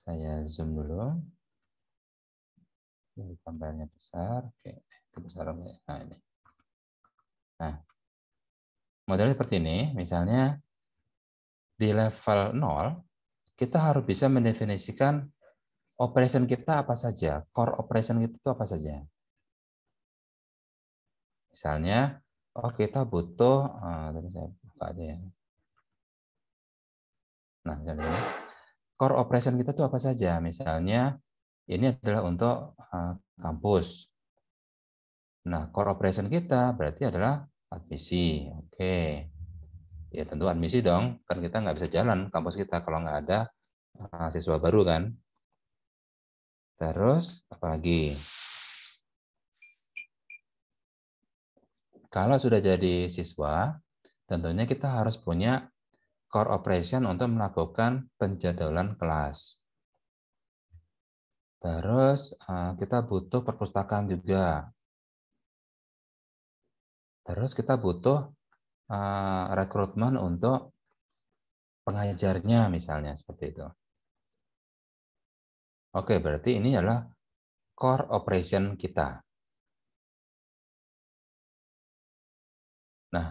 Saya zoom dulu. Ini gambarnya besar. Oke besarannya. Nah, ini.
Nah, modelnya seperti ini, misalnya di level 0, kita harus bisa mendefinisikan operation kita apa saja, core operation kita itu apa saja.
Misalnya,
oh kita butuh, ah, tadi saya buka aja ya. Nah, misalnya, core operation kita itu apa saja? Misalnya, ini adalah untuk ah, kampus. Nah, core operation kita berarti adalah admisi. Oke. Ya tentu admisi dong, kan kita nggak bisa jalan kampus kita kalau nggak ada eh, siswa baru kan. Terus, apalagi? Kalau sudah jadi siswa, tentunya kita harus punya core operation untuk melakukan penjadwalan kelas. Terus, eh, kita butuh perpustakaan juga Terus kita butuh uh, rekrutmen untuk pengajarnya
misalnya seperti itu. Oke, berarti ini adalah core operation kita. Nah,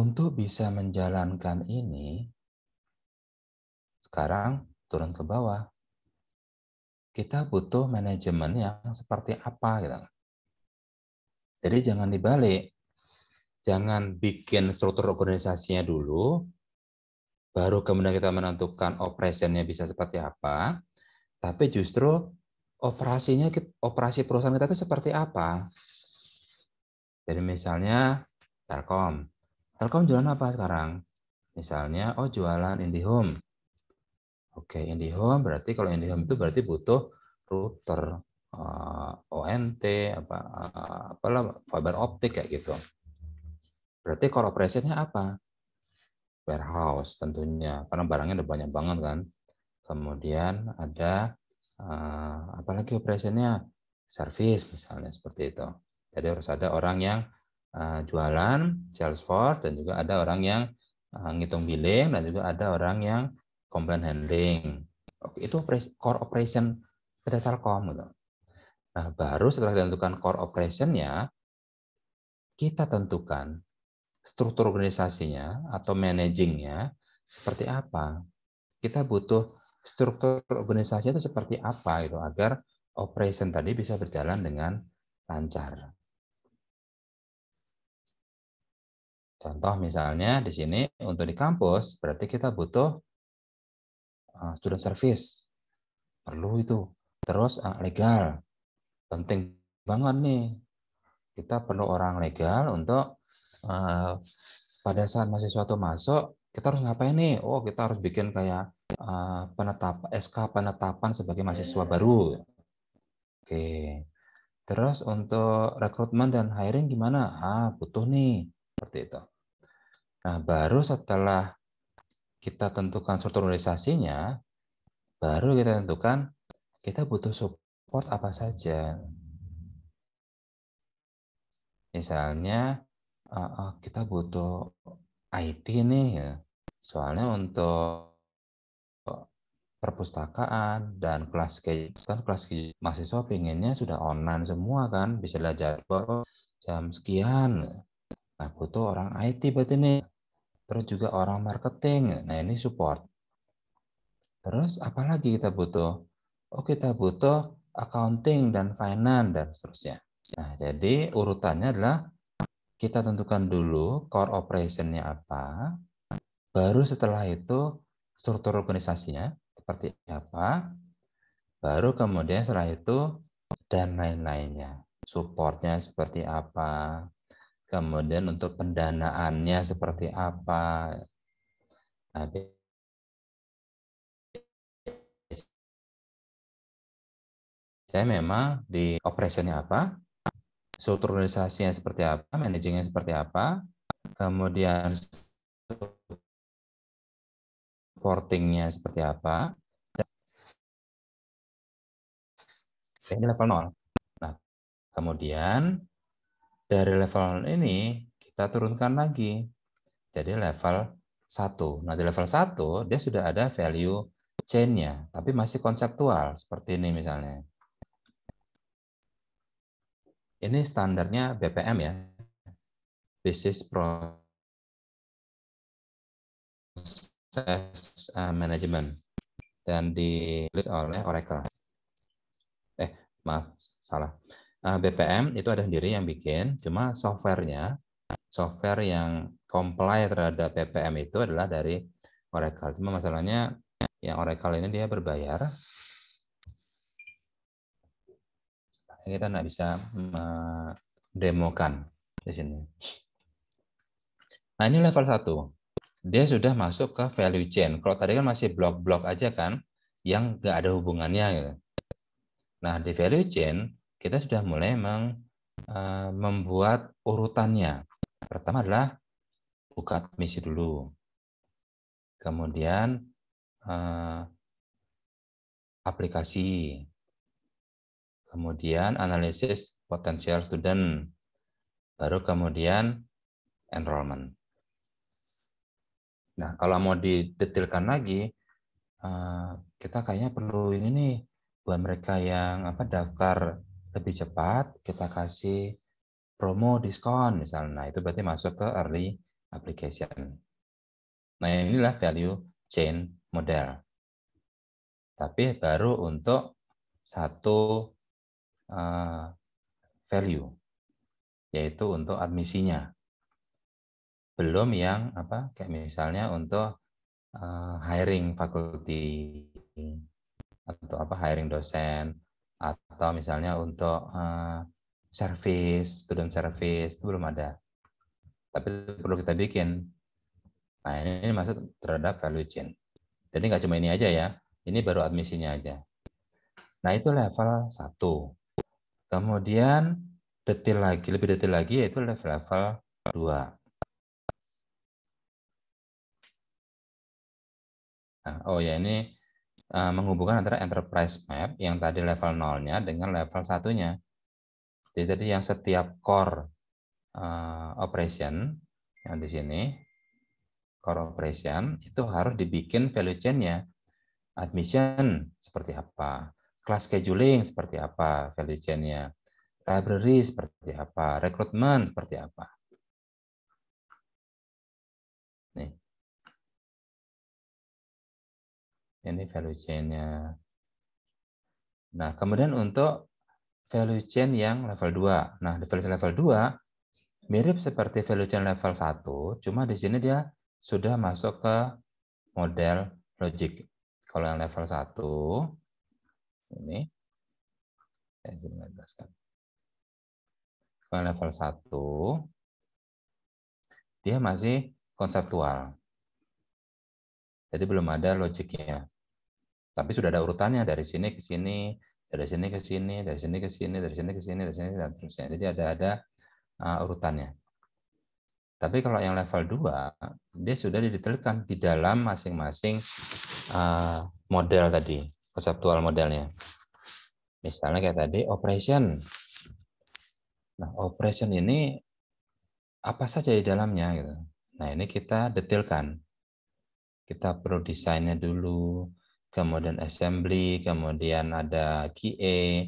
untuk bisa menjalankan ini,
sekarang turun ke bawah. Kita butuh manajemen yang seperti apa. Gitu. Jadi jangan dibalik jangan bikin struktur organisasinya dulu, baru kemudian kita menentukan operasinya bisa seperti apa, tapi justru operasinya operasi perusahaan kita itu seperti apa. Jadi misalnya Telkom. Telkom jualan apa sekarang? Misalnya, oh jualan IndiHome. Oke, IndiHome berarti kalau IndiHome itu berarti butuh router, eh, ONT, apa, eh, apalah, fiber optik kayak gitu. Berarti core operationnya apa? Warehouse tentunya, karena barangnya udah banyak banget kan. Kemudian ada uh, eh, apalagi operationnya service misalnya seperti itu. Jadi harus ada orang yang uh, jualan, sales force, dan juga ada orang yang uh, ngitung billing, dan juga ada orang yang complaint handling. Oke, itu core operation PT Telkom gitu. Nah, baru setelah ditentukan core operationnya, kita tentukan struktur organisasinya atau managingnya seperti apa. Kita butuh struktur organisasi itu seperti apa itu agar operation tadi bisa berjalan dengan lancar. Contoh misalnya di sini untuk di kampus berarti kita butuh eh, student service. Perlu itu. Terus eh, legal. Penting banget nih. Kita perlu orang legal untuk Eh, pada saat mahasiswa itu masuk, kita harus ngapain nih? Oh, kita harus bikin kayak uh, penetap SK penetapan sebagai mahasiswa iya. baru. Oke. Terus untuk rekrutmen dan hiring gimana? Ah, butuh nih. Seperti itu. Nah, baru setelah kita tentukan strukturisasinya, baru kita tentukan kita butuh support apa saja. Misalnya, uh, uh, kita butuh IT nih ya. Soalnya untuk perpustakaan dan kelas kan kelas mahasiswa pinginnya sudah online semua kan bisa belajar jam sekian nah butuh orang IT berarti ini terus juga orang marketing nah ini support terus apalagi kita butuh oh kita butuh accounting dan finance dan seterusnya nah jadi urutannya adalah kita tentukan dulu core operationnya apa, baru setelah itu struktur organisasinya seperti apa, baru kemudian setelah itu dan lain-lainnya. Supportnya seperti apa, kemudian untuk
pendanaannya seperti apa. nanti saya memang di operationnya apa, Strukturisasinya seperti apa, manajemennya seperti apa, kemudian supportingnya seperti apa. Ini level
0. Nah, kemudian dari level 0 ini kita turunkan lagi. Jadi level 1. Nah, di level 1 dia sudah ada value chain-nya, tapi masih konseptual seperti ini misalnya.
Ini standarnya BPM ya, Basis Process eh,
Management, dan ditulis oleh Oracle. Eh, maaf, salah. Eh, BPM itu ada sendiri yang bikin, cuma softwarenya, software yang comply terhadap BPM itu adalah dari Oracle. Cuma masalahnya yang Oracle ini dia berbayar, kita tidak bisa mendemokan di sini. Nah, ini level satu, Dia sudah masuk ke value chain. Kalau tadi kan masih blok-blok aja kan, yang nggak ada hubungannya. Gitu. Nah, di value chain, kita sudah mulai meng, eh, membuat urutannya. Pertama adalah buka misi dulu. Kemudian eh, aplikasi kemudian analisis potensial student, baru kemudian enrollment. Nah, kalau mau didetilkan lagi, eh, kita kayaknya perlu ini nih buat mereka yang apa daftar lebih cepat, kita kasih promo diskon misalnya. Nah, itu berarti masuk ke early application. Nah, inilah value chain model. Tapi baru untuk satu Eh, value yaitu untuk admisinya. Belum yang apa kayak misalnya untuk eh, hiring faculty atau apa hiring dosen atau misalnya untuk uh, service, student service itu belum ada. Tapi perlu kita bikin. Nah ini masuk terhadap value chain. Jadi nggak cuma ini aja ya, ini baru admisinya aja. Nah itu level satu
Kemudian detail lagi, lebih detail lagi yaitu level-level 2. Nah,
oh ya ini eh, menghubungkan antara enterprise map yang tadi level 0-nya dengan level satunya. Jadi yang setiap core eh, operation yang di sini core operation itu harus dibikin value chain-nya. Admission seperti apa? Kelas scheduling seperti apa value
chain Library seperti apa? Rekrutmen seperti apa? Ini value chain-nya. Nah, kemudian untuk
value chain yang level 2. Nah, di value chain level 2 mirip seperti value chain level 1, cuma di sini dia sudah masuk ke model logic. Kalau yang level 1
ini yang sudah saya jelaskan.
Kalau level 1, dia masih konseptual. Jadi belum ada logiknya. Tapi sudah ada urutannya dari sini ke sini, dari sini ke sini, dari sini ke sini, dari sini ke sini, dari sini dan seterusnya. Jadi ada ada uh, urutannya. Tapi kalau yang level 2, dia sudah didetailkan di dalam masing-masing uh, model tadi konseptual modelnya. Misalnya kayak tadi operation. Nah, operation ini apa saja di dalamnya gitu. Nah, ini kita detailkan. Kita perlu desainnya dulu, kemudian assembly, kemudian ada QA,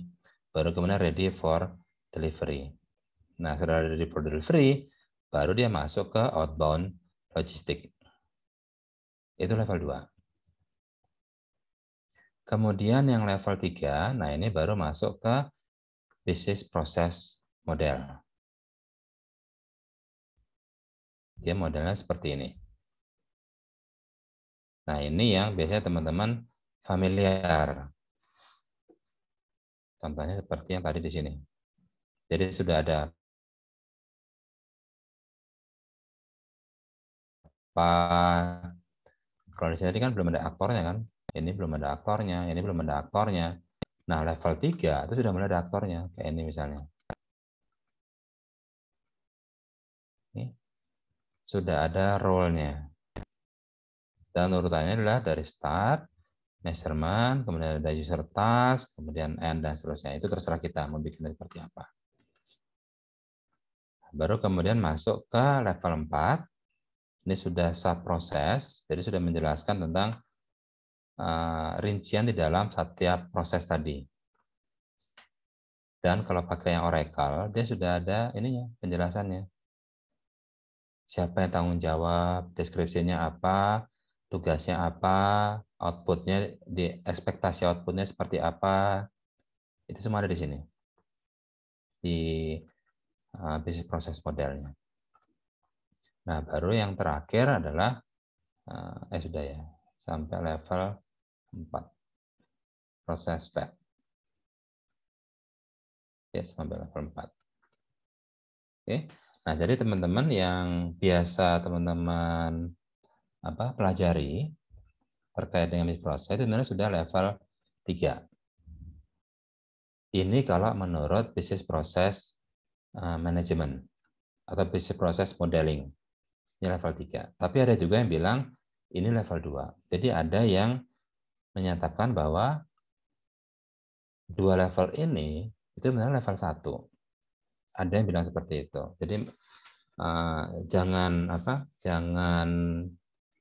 baru kemudian ready for delivery. Nah, setelah ready for delivery, baru dia masuk ke outbound logistik. Itu level 2.
Kemudian yang level 3, nah ini baru masuk ke bisnis proses model. Dia modelnya seperti ini. Nah ini yang biasanya teman-teman familiar. Contohnya seperti yang tadi di sini. Jadi sudah ada apa kalau di sini kan belum ada aktornya
kan ini belum ada aktornya, ini belum ada aktornya. Nah, level 3 itu sudah mulai ada aktornya,
kayak ini misalnya. Ini. Sudah ada role-nya. Dan urutannya adalah dari start,
measurement, kemudian ada user task, kemudian end, dan seterusnya. Itu terserah kita mau bikin seperti apa. Baru kemudian masuk ke level 4. Ini sudah sub proses, jadi sudah menjelaskan tentang Eh, rincian di dalam setiap proses tadi. Dan kalau pakai yang Oracle, dia sudah ada ininya penjelasannya. Siapa yang tanggung jawab, deskripsinya apa, tugasnya apa, outputnya di ekspektasi outputnya seperti apa, itu semua ada di sini di eh, bisnis proses modelnya.
Nah baru yang terakhir adalah eh, eh sudah ya sampai level 4. Proses step. Ya, sampai level 4. Oke. Nah, jadi teman-teman yang
biasa teman-teman apa pelajari terkait dengan bisnis proses itu sebenarnya sudah level 3. Ini kalau menurut bisnis proses eh, manajemen atau bisnis proses modeling. Ini level 3. Tapi ada juga yang bilang ini level 2. Jadi ada yang menyatakan bahwa dua level ini itu benar level satu Ada yang bilang seperti itu. Jadi uh, jangan apa? Jangan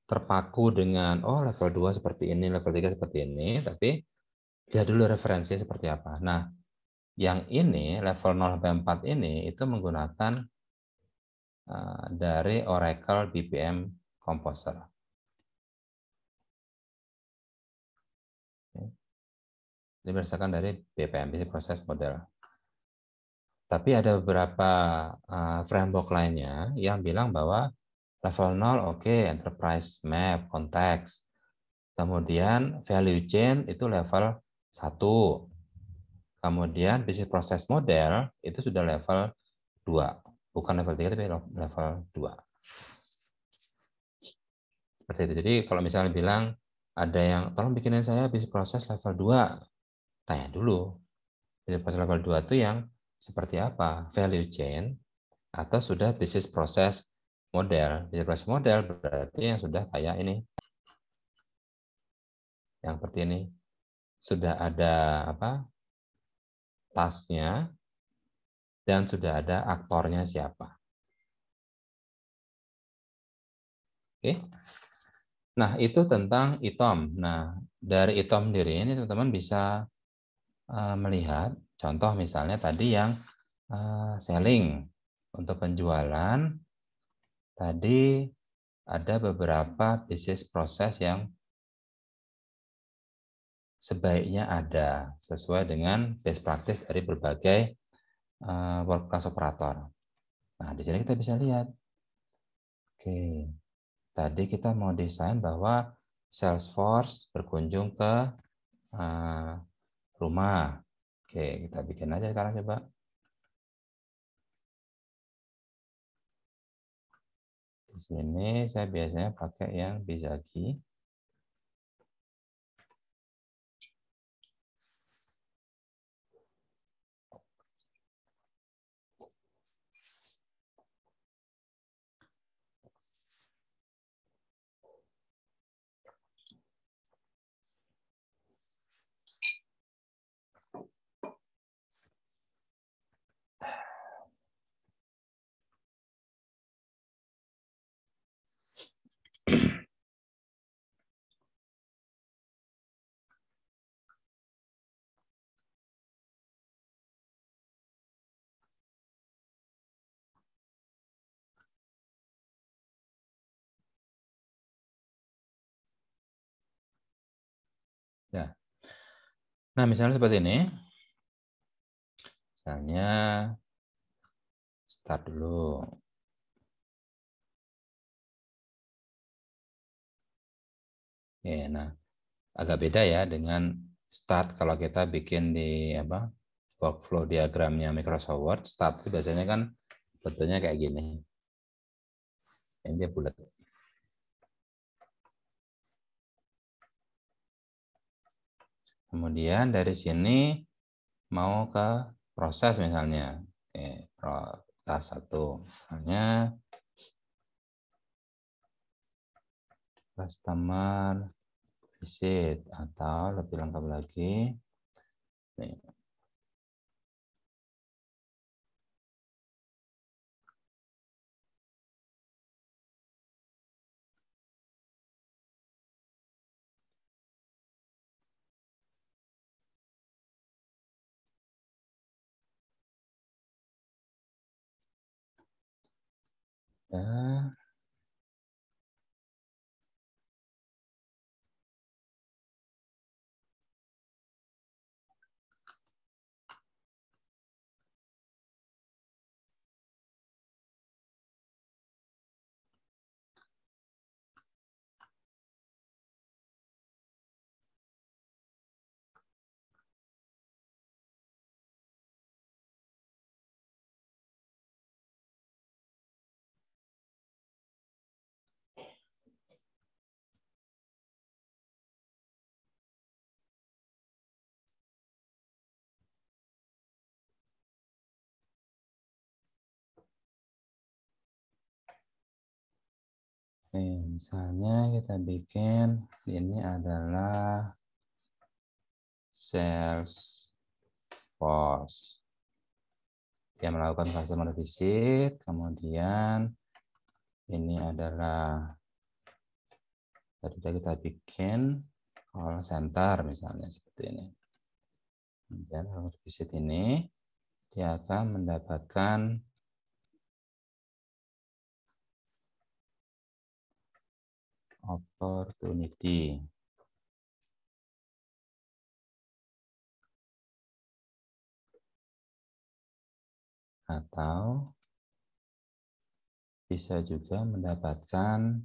terpaku dengan oh level dua seperti ini, level tiga seperti ini, tapi lihat dulu referensi seperti apa. Nah, yang ini level 0 sampai 4 ini itu menggunakan uh, dari
Oracle BPM Composer. Ini berdasarkan dari BPMB proses model.
Tapi ada beberapa uh, framework lainnya yang bilang bahwa level 0 oke okay, enterprise map konteks. Kemudian value chain itu level 1. Kemudian bisnis proses model itu sudah level 2. Bukan level 3 tapi level 2. Seperti itu. Jadi kalau misalnya bilang ada yang tolong bikinin saya bisnis proses level 2 tanya dulu business pasal level 2 itu yang seperti apa? Value chain atau sudah bisnis proses model? Bisnis proses model berarti yang sudah kayak ini. Yang seperti ini. Sudah ada apa? tasnya
dan sudah ada aktornya siapa. Oke. Nah, itu tentang ITOM. Nah,
dari ITOM sendiri ini teman-teman bisa Eh, melihat contoh misalnya tadi yang eh, selling untuk penjualan tadi ada beberapa bisnis proses yang sebaiknya ada sesuai dengan best practice dari berbagai eh, world class operator. Nah, di sini kita bisa lihat. Oke. Tadi kita mau desain bahwa Salesforce
berkunjung ke rumah. Oke, kita bikin aja sekarang coba. Di sini saya biasanya pakai yang di Nah, misalnya seperti ini. Misalnya, start dulu. Oke, nah agak beda ya dengan start kalau kita bikin di apa workflow
diagramnya Microsoft Word. Start itu biasanya kan betulnya kayak gini.
Ini dia bulat. Kemudian dari sini mau ke
proses misalnya. Oke, proses 1 misalnya
customer visit atau lebih lengkap lagi Nih. 嗯。Oke, misalnya kita bikin ini adalah
sales force. Dia melakukan customer visit, kemudian ini adalah tadi kita bikin call center misalnya seperti ini. Kemudian customer visit ini
dia akan mendapatkan opportunity. Atau bisa juga mendapatkan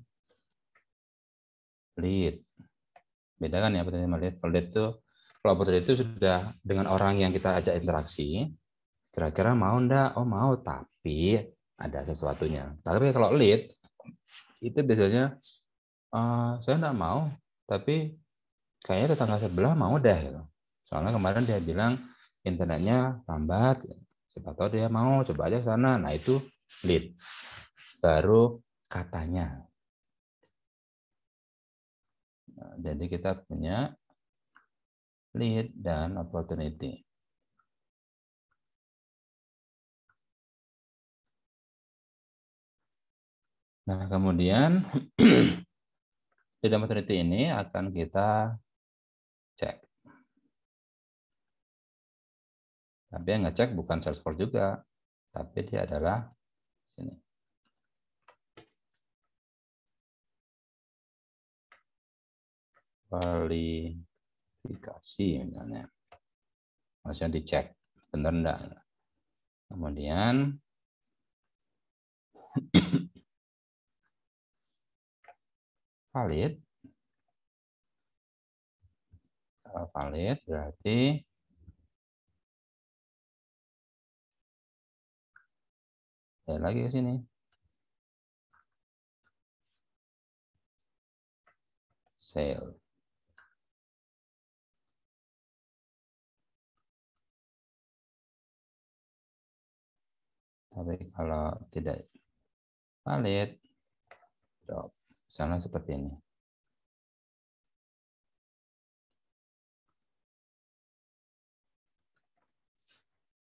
lead. Beda kan
ya pertanyaan lead. lead itu kalau opportunity itu sudah dengan orang yang kita ajak interaksi, kira-kira mau ndak? Oh mau, tapi ada sesuatunya. Tapi kalau lead itu biasanya uh, saya tidak mau tapi kayaknya tetangga sebelah mau deh. Gitu. soalnya kemarin dia bilang internetnya lambat siapa tahu dia mau coba aja sana nah itu lead baru
katanya nah, jadi kita punya lead dan opportunity nah kemudian Di dalam ini akan kita cek. Tapi yang ngecek bukan Salesforce juga, tapi dia adalah sini. Kualifikasi misalnya. Maksudnya dicek, benar enggak. Kemudian valid eh, valid berarti ya lagi ke sini sale tapi kalau tidak valid drop Misalnya seperti ini.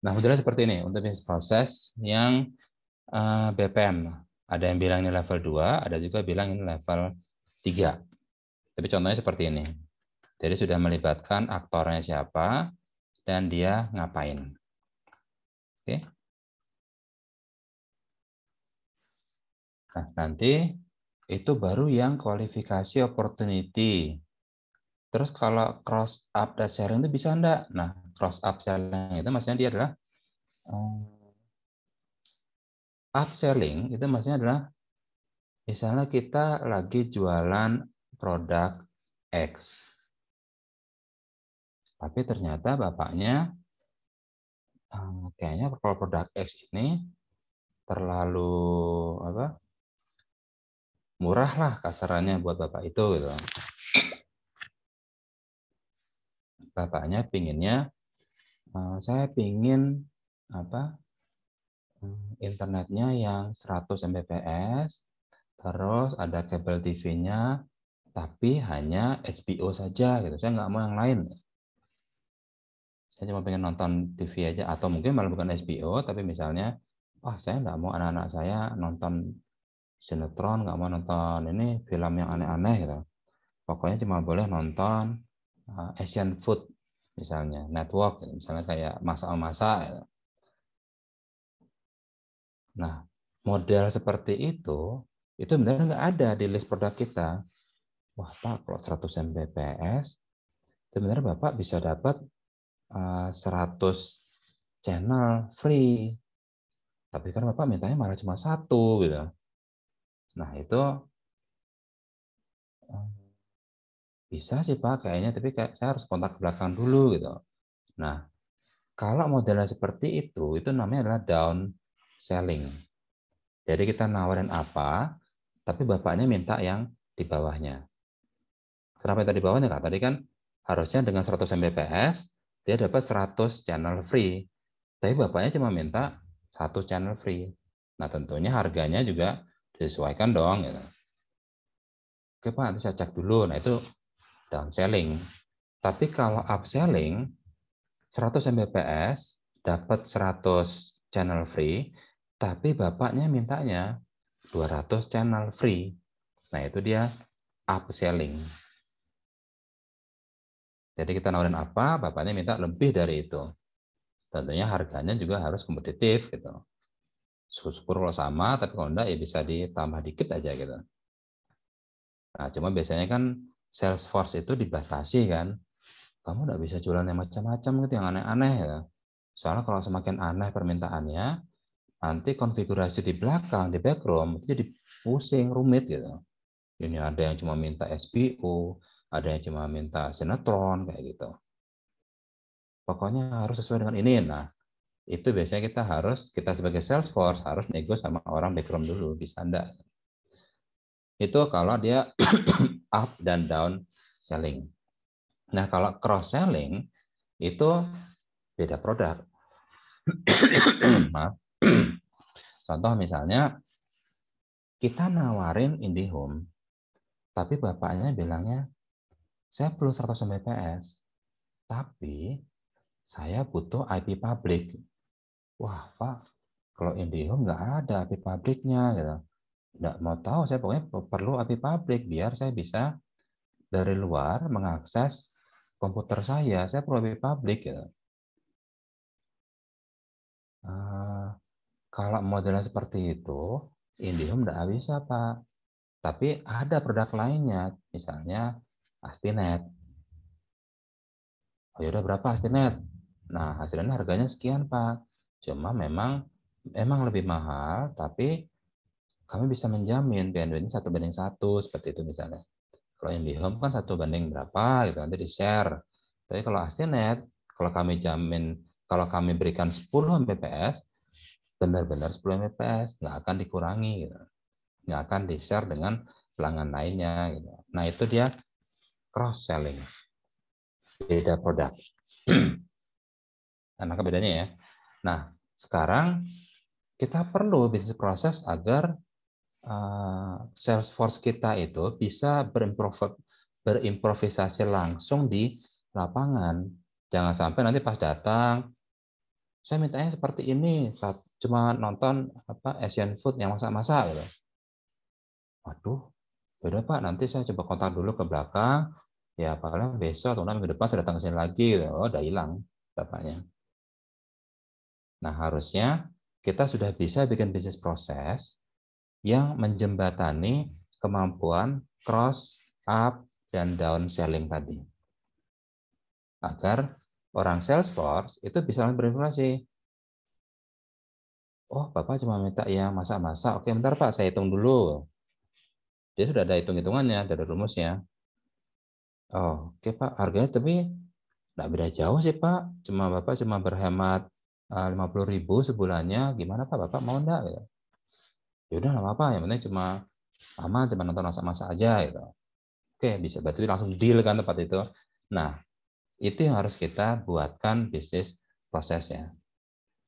Nah, modelnya seperti ini untuk bisnis proses yang eh, BPM. Ada yang bilang ini level
2, ada juga bilang ini level 3. Tapi contohnya seperti ini. Jadi sudah melibatkan aktornya siapa dan dia ngapain. Oke. Nah, nanti itu baru yang kualifikasi opportunity. Terus kalau cross up dan sharing itu bisa enggak? Nah, cross up selling itu maksudnya dia adalah eh, um, selling. itu maksudnya adalah misalnya kita lagi jualan produk X.
Tapi ternyata bapaknya um, kayaknya produk X ini terlalu apa?
murah lah kasarannya buat bapak itu gitu bapaknya pinginnya eh, saya pingin apa eh, internetnya yang 100 Mbps terus ada kabel TV-nya tapi hanya HBO saja gitu. Saya nggak mau yang lain. Saya cuma pengen nonton TV aja atau mungkin malah bukan HBO tapi misalnya wah saya nggak mau anak-anak saya nonton sinetron nggak mau nonton ini film yang aneh-aneh gitu pokoknya cuma boleh nonton eh, Asian Food misalnya network gitu. misalnya kayak masak-masak gitu. nah model seperti itu itu benar nggak ada di list produk kita wah pak kalau 100 Mbps sebenarnya bapak bisa dapat 100 eh, channel free tapi kan bapak mintanya malah cuma satu gitu Nah, itu eh, bisa sih Pak kayaknya, tapi kayak saya harus kontak ke belakang dulu gitu. Nah, kalau modelnya seperti itu, itu namanya adalah down selling. Jadi kita nawarin apa, tapi bapaknya minta yang di bawahnya. Kenapa minta di bawahnya? Kak? Tadi kan harusnya dengan 100 Mbps, dia dapat 100 channel free. Tapi bapaknya cuma minta satu channel free. Nah tentunya harganya juga disesuaikan dong gitu. oke pak nanti saya cek dulu nah itu down selling. tapi kalau up selling, 100 Mbps dapat 100 channel free tapi bapaknya mintanya 200 channel free nah itu dia up selling. jadi kita nawarin apa, bapaknya minta lebih dari itu. Tentunya harganya juga harus kompetitif gitu syukur kalau sama, tapi kalau enggak ya bisa ditambah dikit aja gitu. Nah, cuma biasanya kan sales force itu dibatasi kan. Kamu enggak bisa jualan yang macam-macam gitu, yang aneh-aneh ya. Soalnya kalau semakin aneh permintaannya, nanti konfigurasi di belakang, di background, itu jadi pusing, rumit gitu. Ini ada yang cuma minta SPO, ada yang cuma minta sinetron, kayak gitu. Pokoknya harus sesuai dengan ini. Nah, itu biasanya kita harus kita sebagai sales force harus nego sama orang background dulu bisa enggak itu kalau dia up dan down selling nah kalau cross selling itu beda produk contoh misalnya kita nawarin IndiHome tapi bapaknya bilangnya saya perlu 100 Mbps tapi saya butuh IP public wah Pak, kalau IndiHome nggak ada API pabriknya, gitu. Nggak mau tahu, saya pokoknya perlu API pabrik biar saya bisa dari luar mengakses komputer saya, saya perlu API pabrik. Gitu. Uh, kalau modelnya seperti itu, IndiHome nggak bisa, Pak. Tapi ada produk lainnya, misalnya Astinet. Oh, ya udah berapa Astinet? Nah, hasilnya harganya sekian, Pak. Cuma memang emang lebih mahal, tapi kami bisa menjamin pnbp ini satu banding satu seperti itu misalnya. Kalau yang di home kan satu banding berapa gitu nanti di share. Tapi kalau Astinet, kalau kami jamin kalau kami berikan 10 Mbps, benar-benar 10 Mbps, nggak akan dikurangi gitu. Nggak akan di-share dengan pelanggan lainnya gitu. Nah, itu dia cross selling beda produk. Nah, maka bedanya ya. Nah, sekarang kita perlu bisnis proses agar uh, eh, sales force kita itu bisa berimprov berimprovisasi langsung di lapangan. Jangan sampai nanti pas datang, saya mintanya seperti ini, cuma nonton apa Asian Food yang masak-masak gitu. Waduh, beda ya Pak, nanti saya coba kontak dulu ke belakang, ya apalagi besok atau minggu depan saya datang ke sini lagi, gitu. oh udah hilang bapaknya. Nah, harusnya kita sudah bisa bikin bisnis proses yang menjembatani kemampuan cross, up, dan down selling tadi. Agar orang Salesforce itu bisa langsung berinformasi. Oh, Bapak cuma minta ya masa-masa Oke, bentar Pak, saya hitung dulu. Dia sudah ada hitung-hitungannya, ada rumusnya. Oh, oke Pak, harganya tapi tidak beda jauh sih Pak. Cuma Bapak cuma berhemat Eh, puluh ribu sebulannya, gimana Pak, Bapak mau enggak? Gitu. Ya udah, nggak apa-apa, yang penting cuma aman, cuma nonton masa-masa aja. Gitu. Oke, bisa. Berarti langsung deal kan tempat itu. Nah, itu yang harus kita buatkan bisnis prosesnya.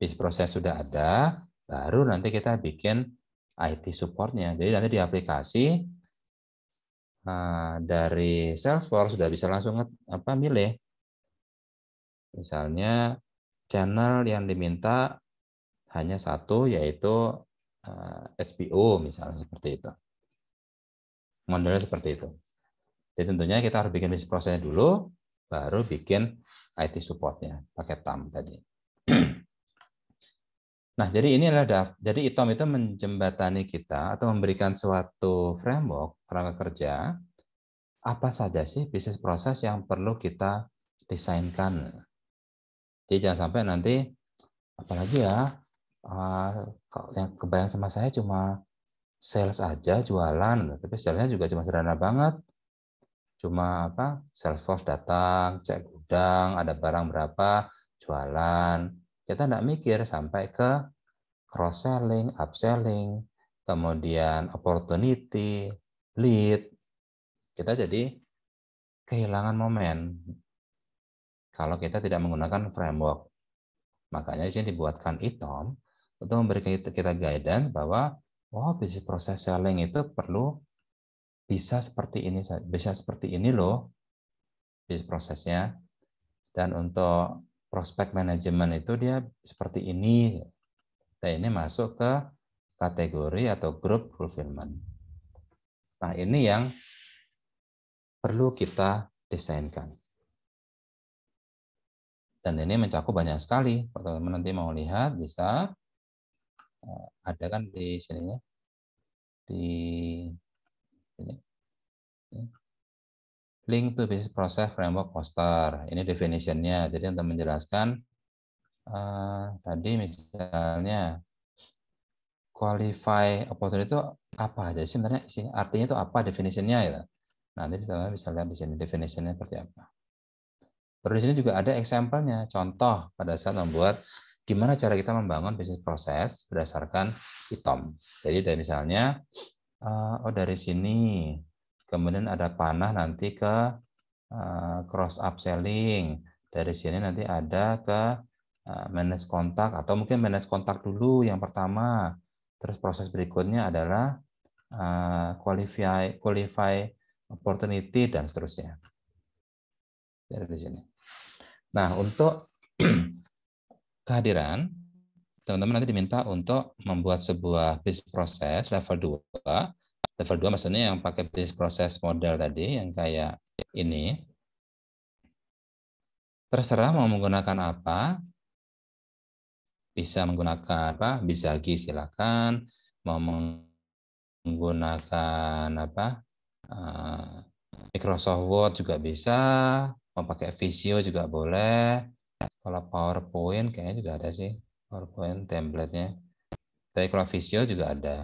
Bisnis proses sudah ada, baru nanti kita bikin IT supportnya. Jadi nanti di aplikasi eh, dari Salesforce sudah bisa langsung apa milih. Misalnya channel yang diminta hanya satu yaitu HBO eh, misalnya seperti itu. Modelnya seperti itu. Jadi tentunya kita harus bikin bisnis prosesnya dulu, baru bikin IT supportnya pakai TAM tadi. Nah, jadi ini adalah jadi ITOM itu menjembatani kita atau memberikan suatu framework kerangka kerja apa saja sih bisnis proses yang perlu kita desainkan jadi jangan sampai nanti apalagi ya ah, kalau yang kebayang sama saya cuma sales aja jualan, tapi salesnya juga cuma sederhana banget. Cuma apa? Salesforce datang, cek gudang, ada barang berapa, jualan. Kita tidak mikir sampai ke cross selling, upselling, kemudian opportunity, lead. Kita jadi kehilangan momen kalau kita tidak menggunakan framework. Makanya di sini dibuatkan ITOM untuk memberikan kita guidance bahwa oh bisnis proses selling itu perlu bisa seperti ini bisa seperti ini loh bisnis prosesnya dan untuk prospek manajemen itu dia seperti ini dan ini masuk ke kategori atau grup fulfillment. Nah ini yang perlu kita desainkan. Dan ini mencakup banyak sekali. teman-teman nanti mau lihat bisa eh, ada kan di sini ya. Di ini. Link to Business Process Framework Poster. Ini definitionnya. Jadi untuk menjelaskan uh, tadi misalnya qualify opportunity itu apa aja sebenarnya sih artinya itu apa definisinya ya gitu. nah, nanti teman bisa lihat di sini definisinya seperti apa Terus ini juga ada example-nya, contoh pada saat membuat gimana cara kita membangun bisnis proses berdasarkan ITOM. Jadi dari misalnya, eh, oh dari sini, kemudian ada panah nanti ke eh, cross upselling, dari sini nanti ada ke eh, manage kontak, atau mungkin manage kontak dulu yang pertama, terus proses berikutnya adalah qualify, qualify opportunity, dan seterusnya. Dari sini. Nah, untuk kehadiran, teman-teman nanti diminta untuk membuat sebuah bis proses level 2. Level 2 maksudnya yang pakai bis proses model tadi, yang kayak ini. Terserah mau menggunakan apa, bisa menggunakan apa, bisa lagi silakan, mau menggunakan apa, eh, Microsoft Word juga bisa, mau pakai Visio juga boleh. Kalau PowerPoint kayaknya juga ada sih. PowerPoint templatenya. Tapi kalau Visio juga ada.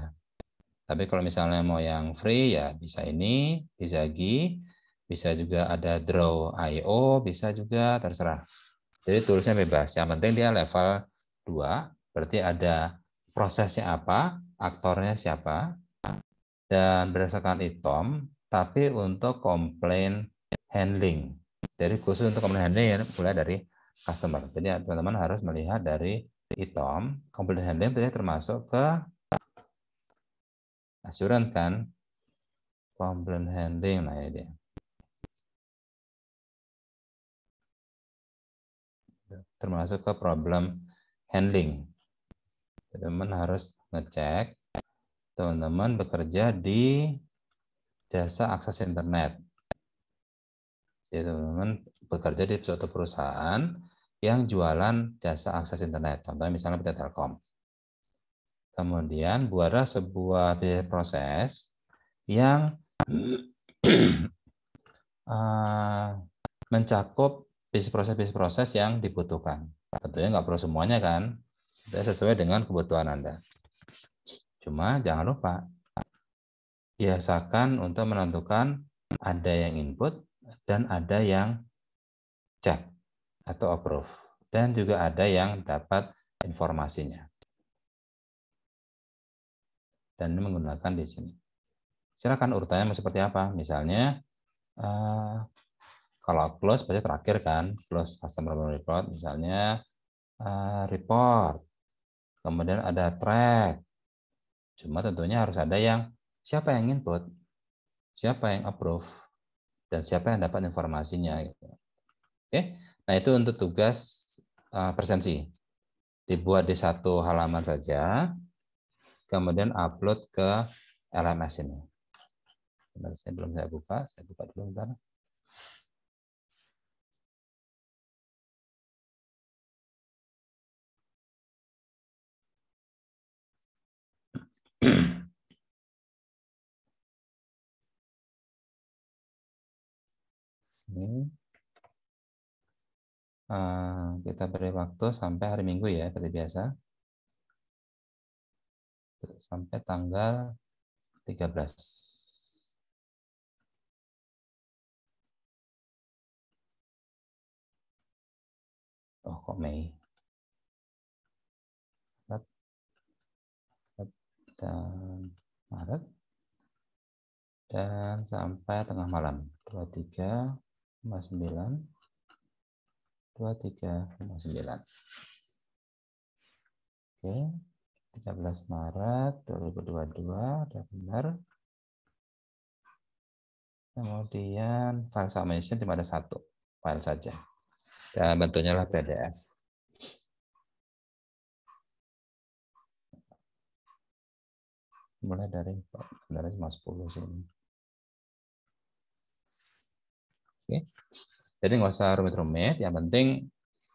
Tapi kalau misalnya mau yang free ya bisa ini, bisa Gi, bisa juga ada Draw IO, bisa juga terserah. Jadi tulisnya bebas. Yang penting dia level 2, berarti ada prosesnya apa, aktornya siapa, dan berdasarkan item, tapi untuk komplain handling. Dari khusus untuk komplain handling ya, mulai dari customer. Jadi teman-teman harus melihat dari item, komplain handling tadi termasuk ke asuransi kan.
komplain handling, nah ini dia. Termasuk ke problem handling.
Teman-teman harus ngecek teman-teman bekerja di jasa akses internet. Jadi teman-teman bekerja di suatu perusahaan yang jualan jasa akses internet, contohnya misalnya PT Telkom. Kemudian buatlah sebuah proses yang eh, mencakup bisnis proses-bisnis proses yang dibutuhkan. Tentunya nggak perlu semuanya kan, sesuai dengan kebutuhan Anda. Cuma jangan lupa biasakan untuk menentukan ada yang input, dan ada yang cek atau approve dan juga ada yang dapat informasinya. Dan ini menggunakan di sini. Silakan urutannya mau seperti apa? Misalnya eh, kalau close pasti terakhir kan, close customer report misalnya eh, report. Kemudian ada track. Cuma tentunya harus ada yang siapa yang input, siapa yang approve, dan siapa yang dapat informasinya. Gitu. Oke, nah itu untuk tugas eh, presensi. Dibuat di satu halaman saja, kemudian upload ke LMS ini.
Sebentar, saya belum saya buka, saya buka dulu sebentar. ini uh, kita beri waktu sampai hari Minggu ya seperti biasa sampai tanggal 13 Oh, kok Mei? Maret, Maret dan Maret
dan sampai tengah malam 23 oke 13 Maret 2022 sudah benar kemudian file submission cuma ada satu file
saja dan bentuknya lah PDF mulai dari dari 10 sini Oke. Jadi nggak
usah rumit-rumit, yang penting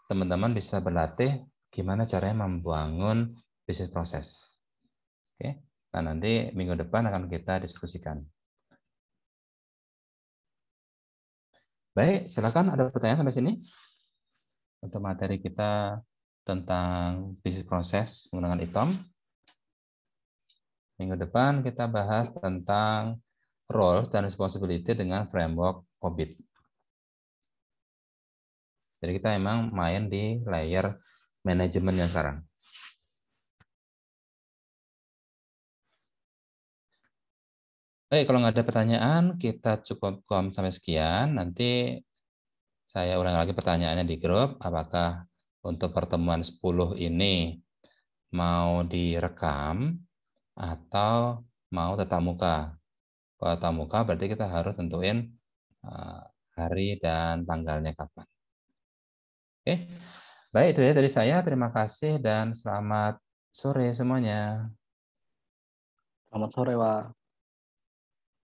teman-teman bisa berlatih gimana caranya membangun bisnis proses. Oke. Nah, nanti minggu depan akan kita diskusikan. Baik, silakan ada pertanyaan sampai sini untuk materi kita tentang bisnis proses menggunakan ITOM. Minggu depan kita bahas tentang roles dan responsibility dengan framework COVID.
Jadi kita emang main di layer manajemen yang sekarang. Oke, kalau nggak ada pertanyaan, kita cukup kom sampai sekian. Nanti
saya ulang lagi pertanyaannya di grup. Apakah untuk pertemuan 10 ini mau direkam atau mau tetap muka? Kalau tetap muka berarti kita harus tentuin eh, hari dan tanggalnya kapan. Oke. Baik, itu ya dari saya. Terima kasih dan selamat
sore semuanya. Selamat sore, Pak.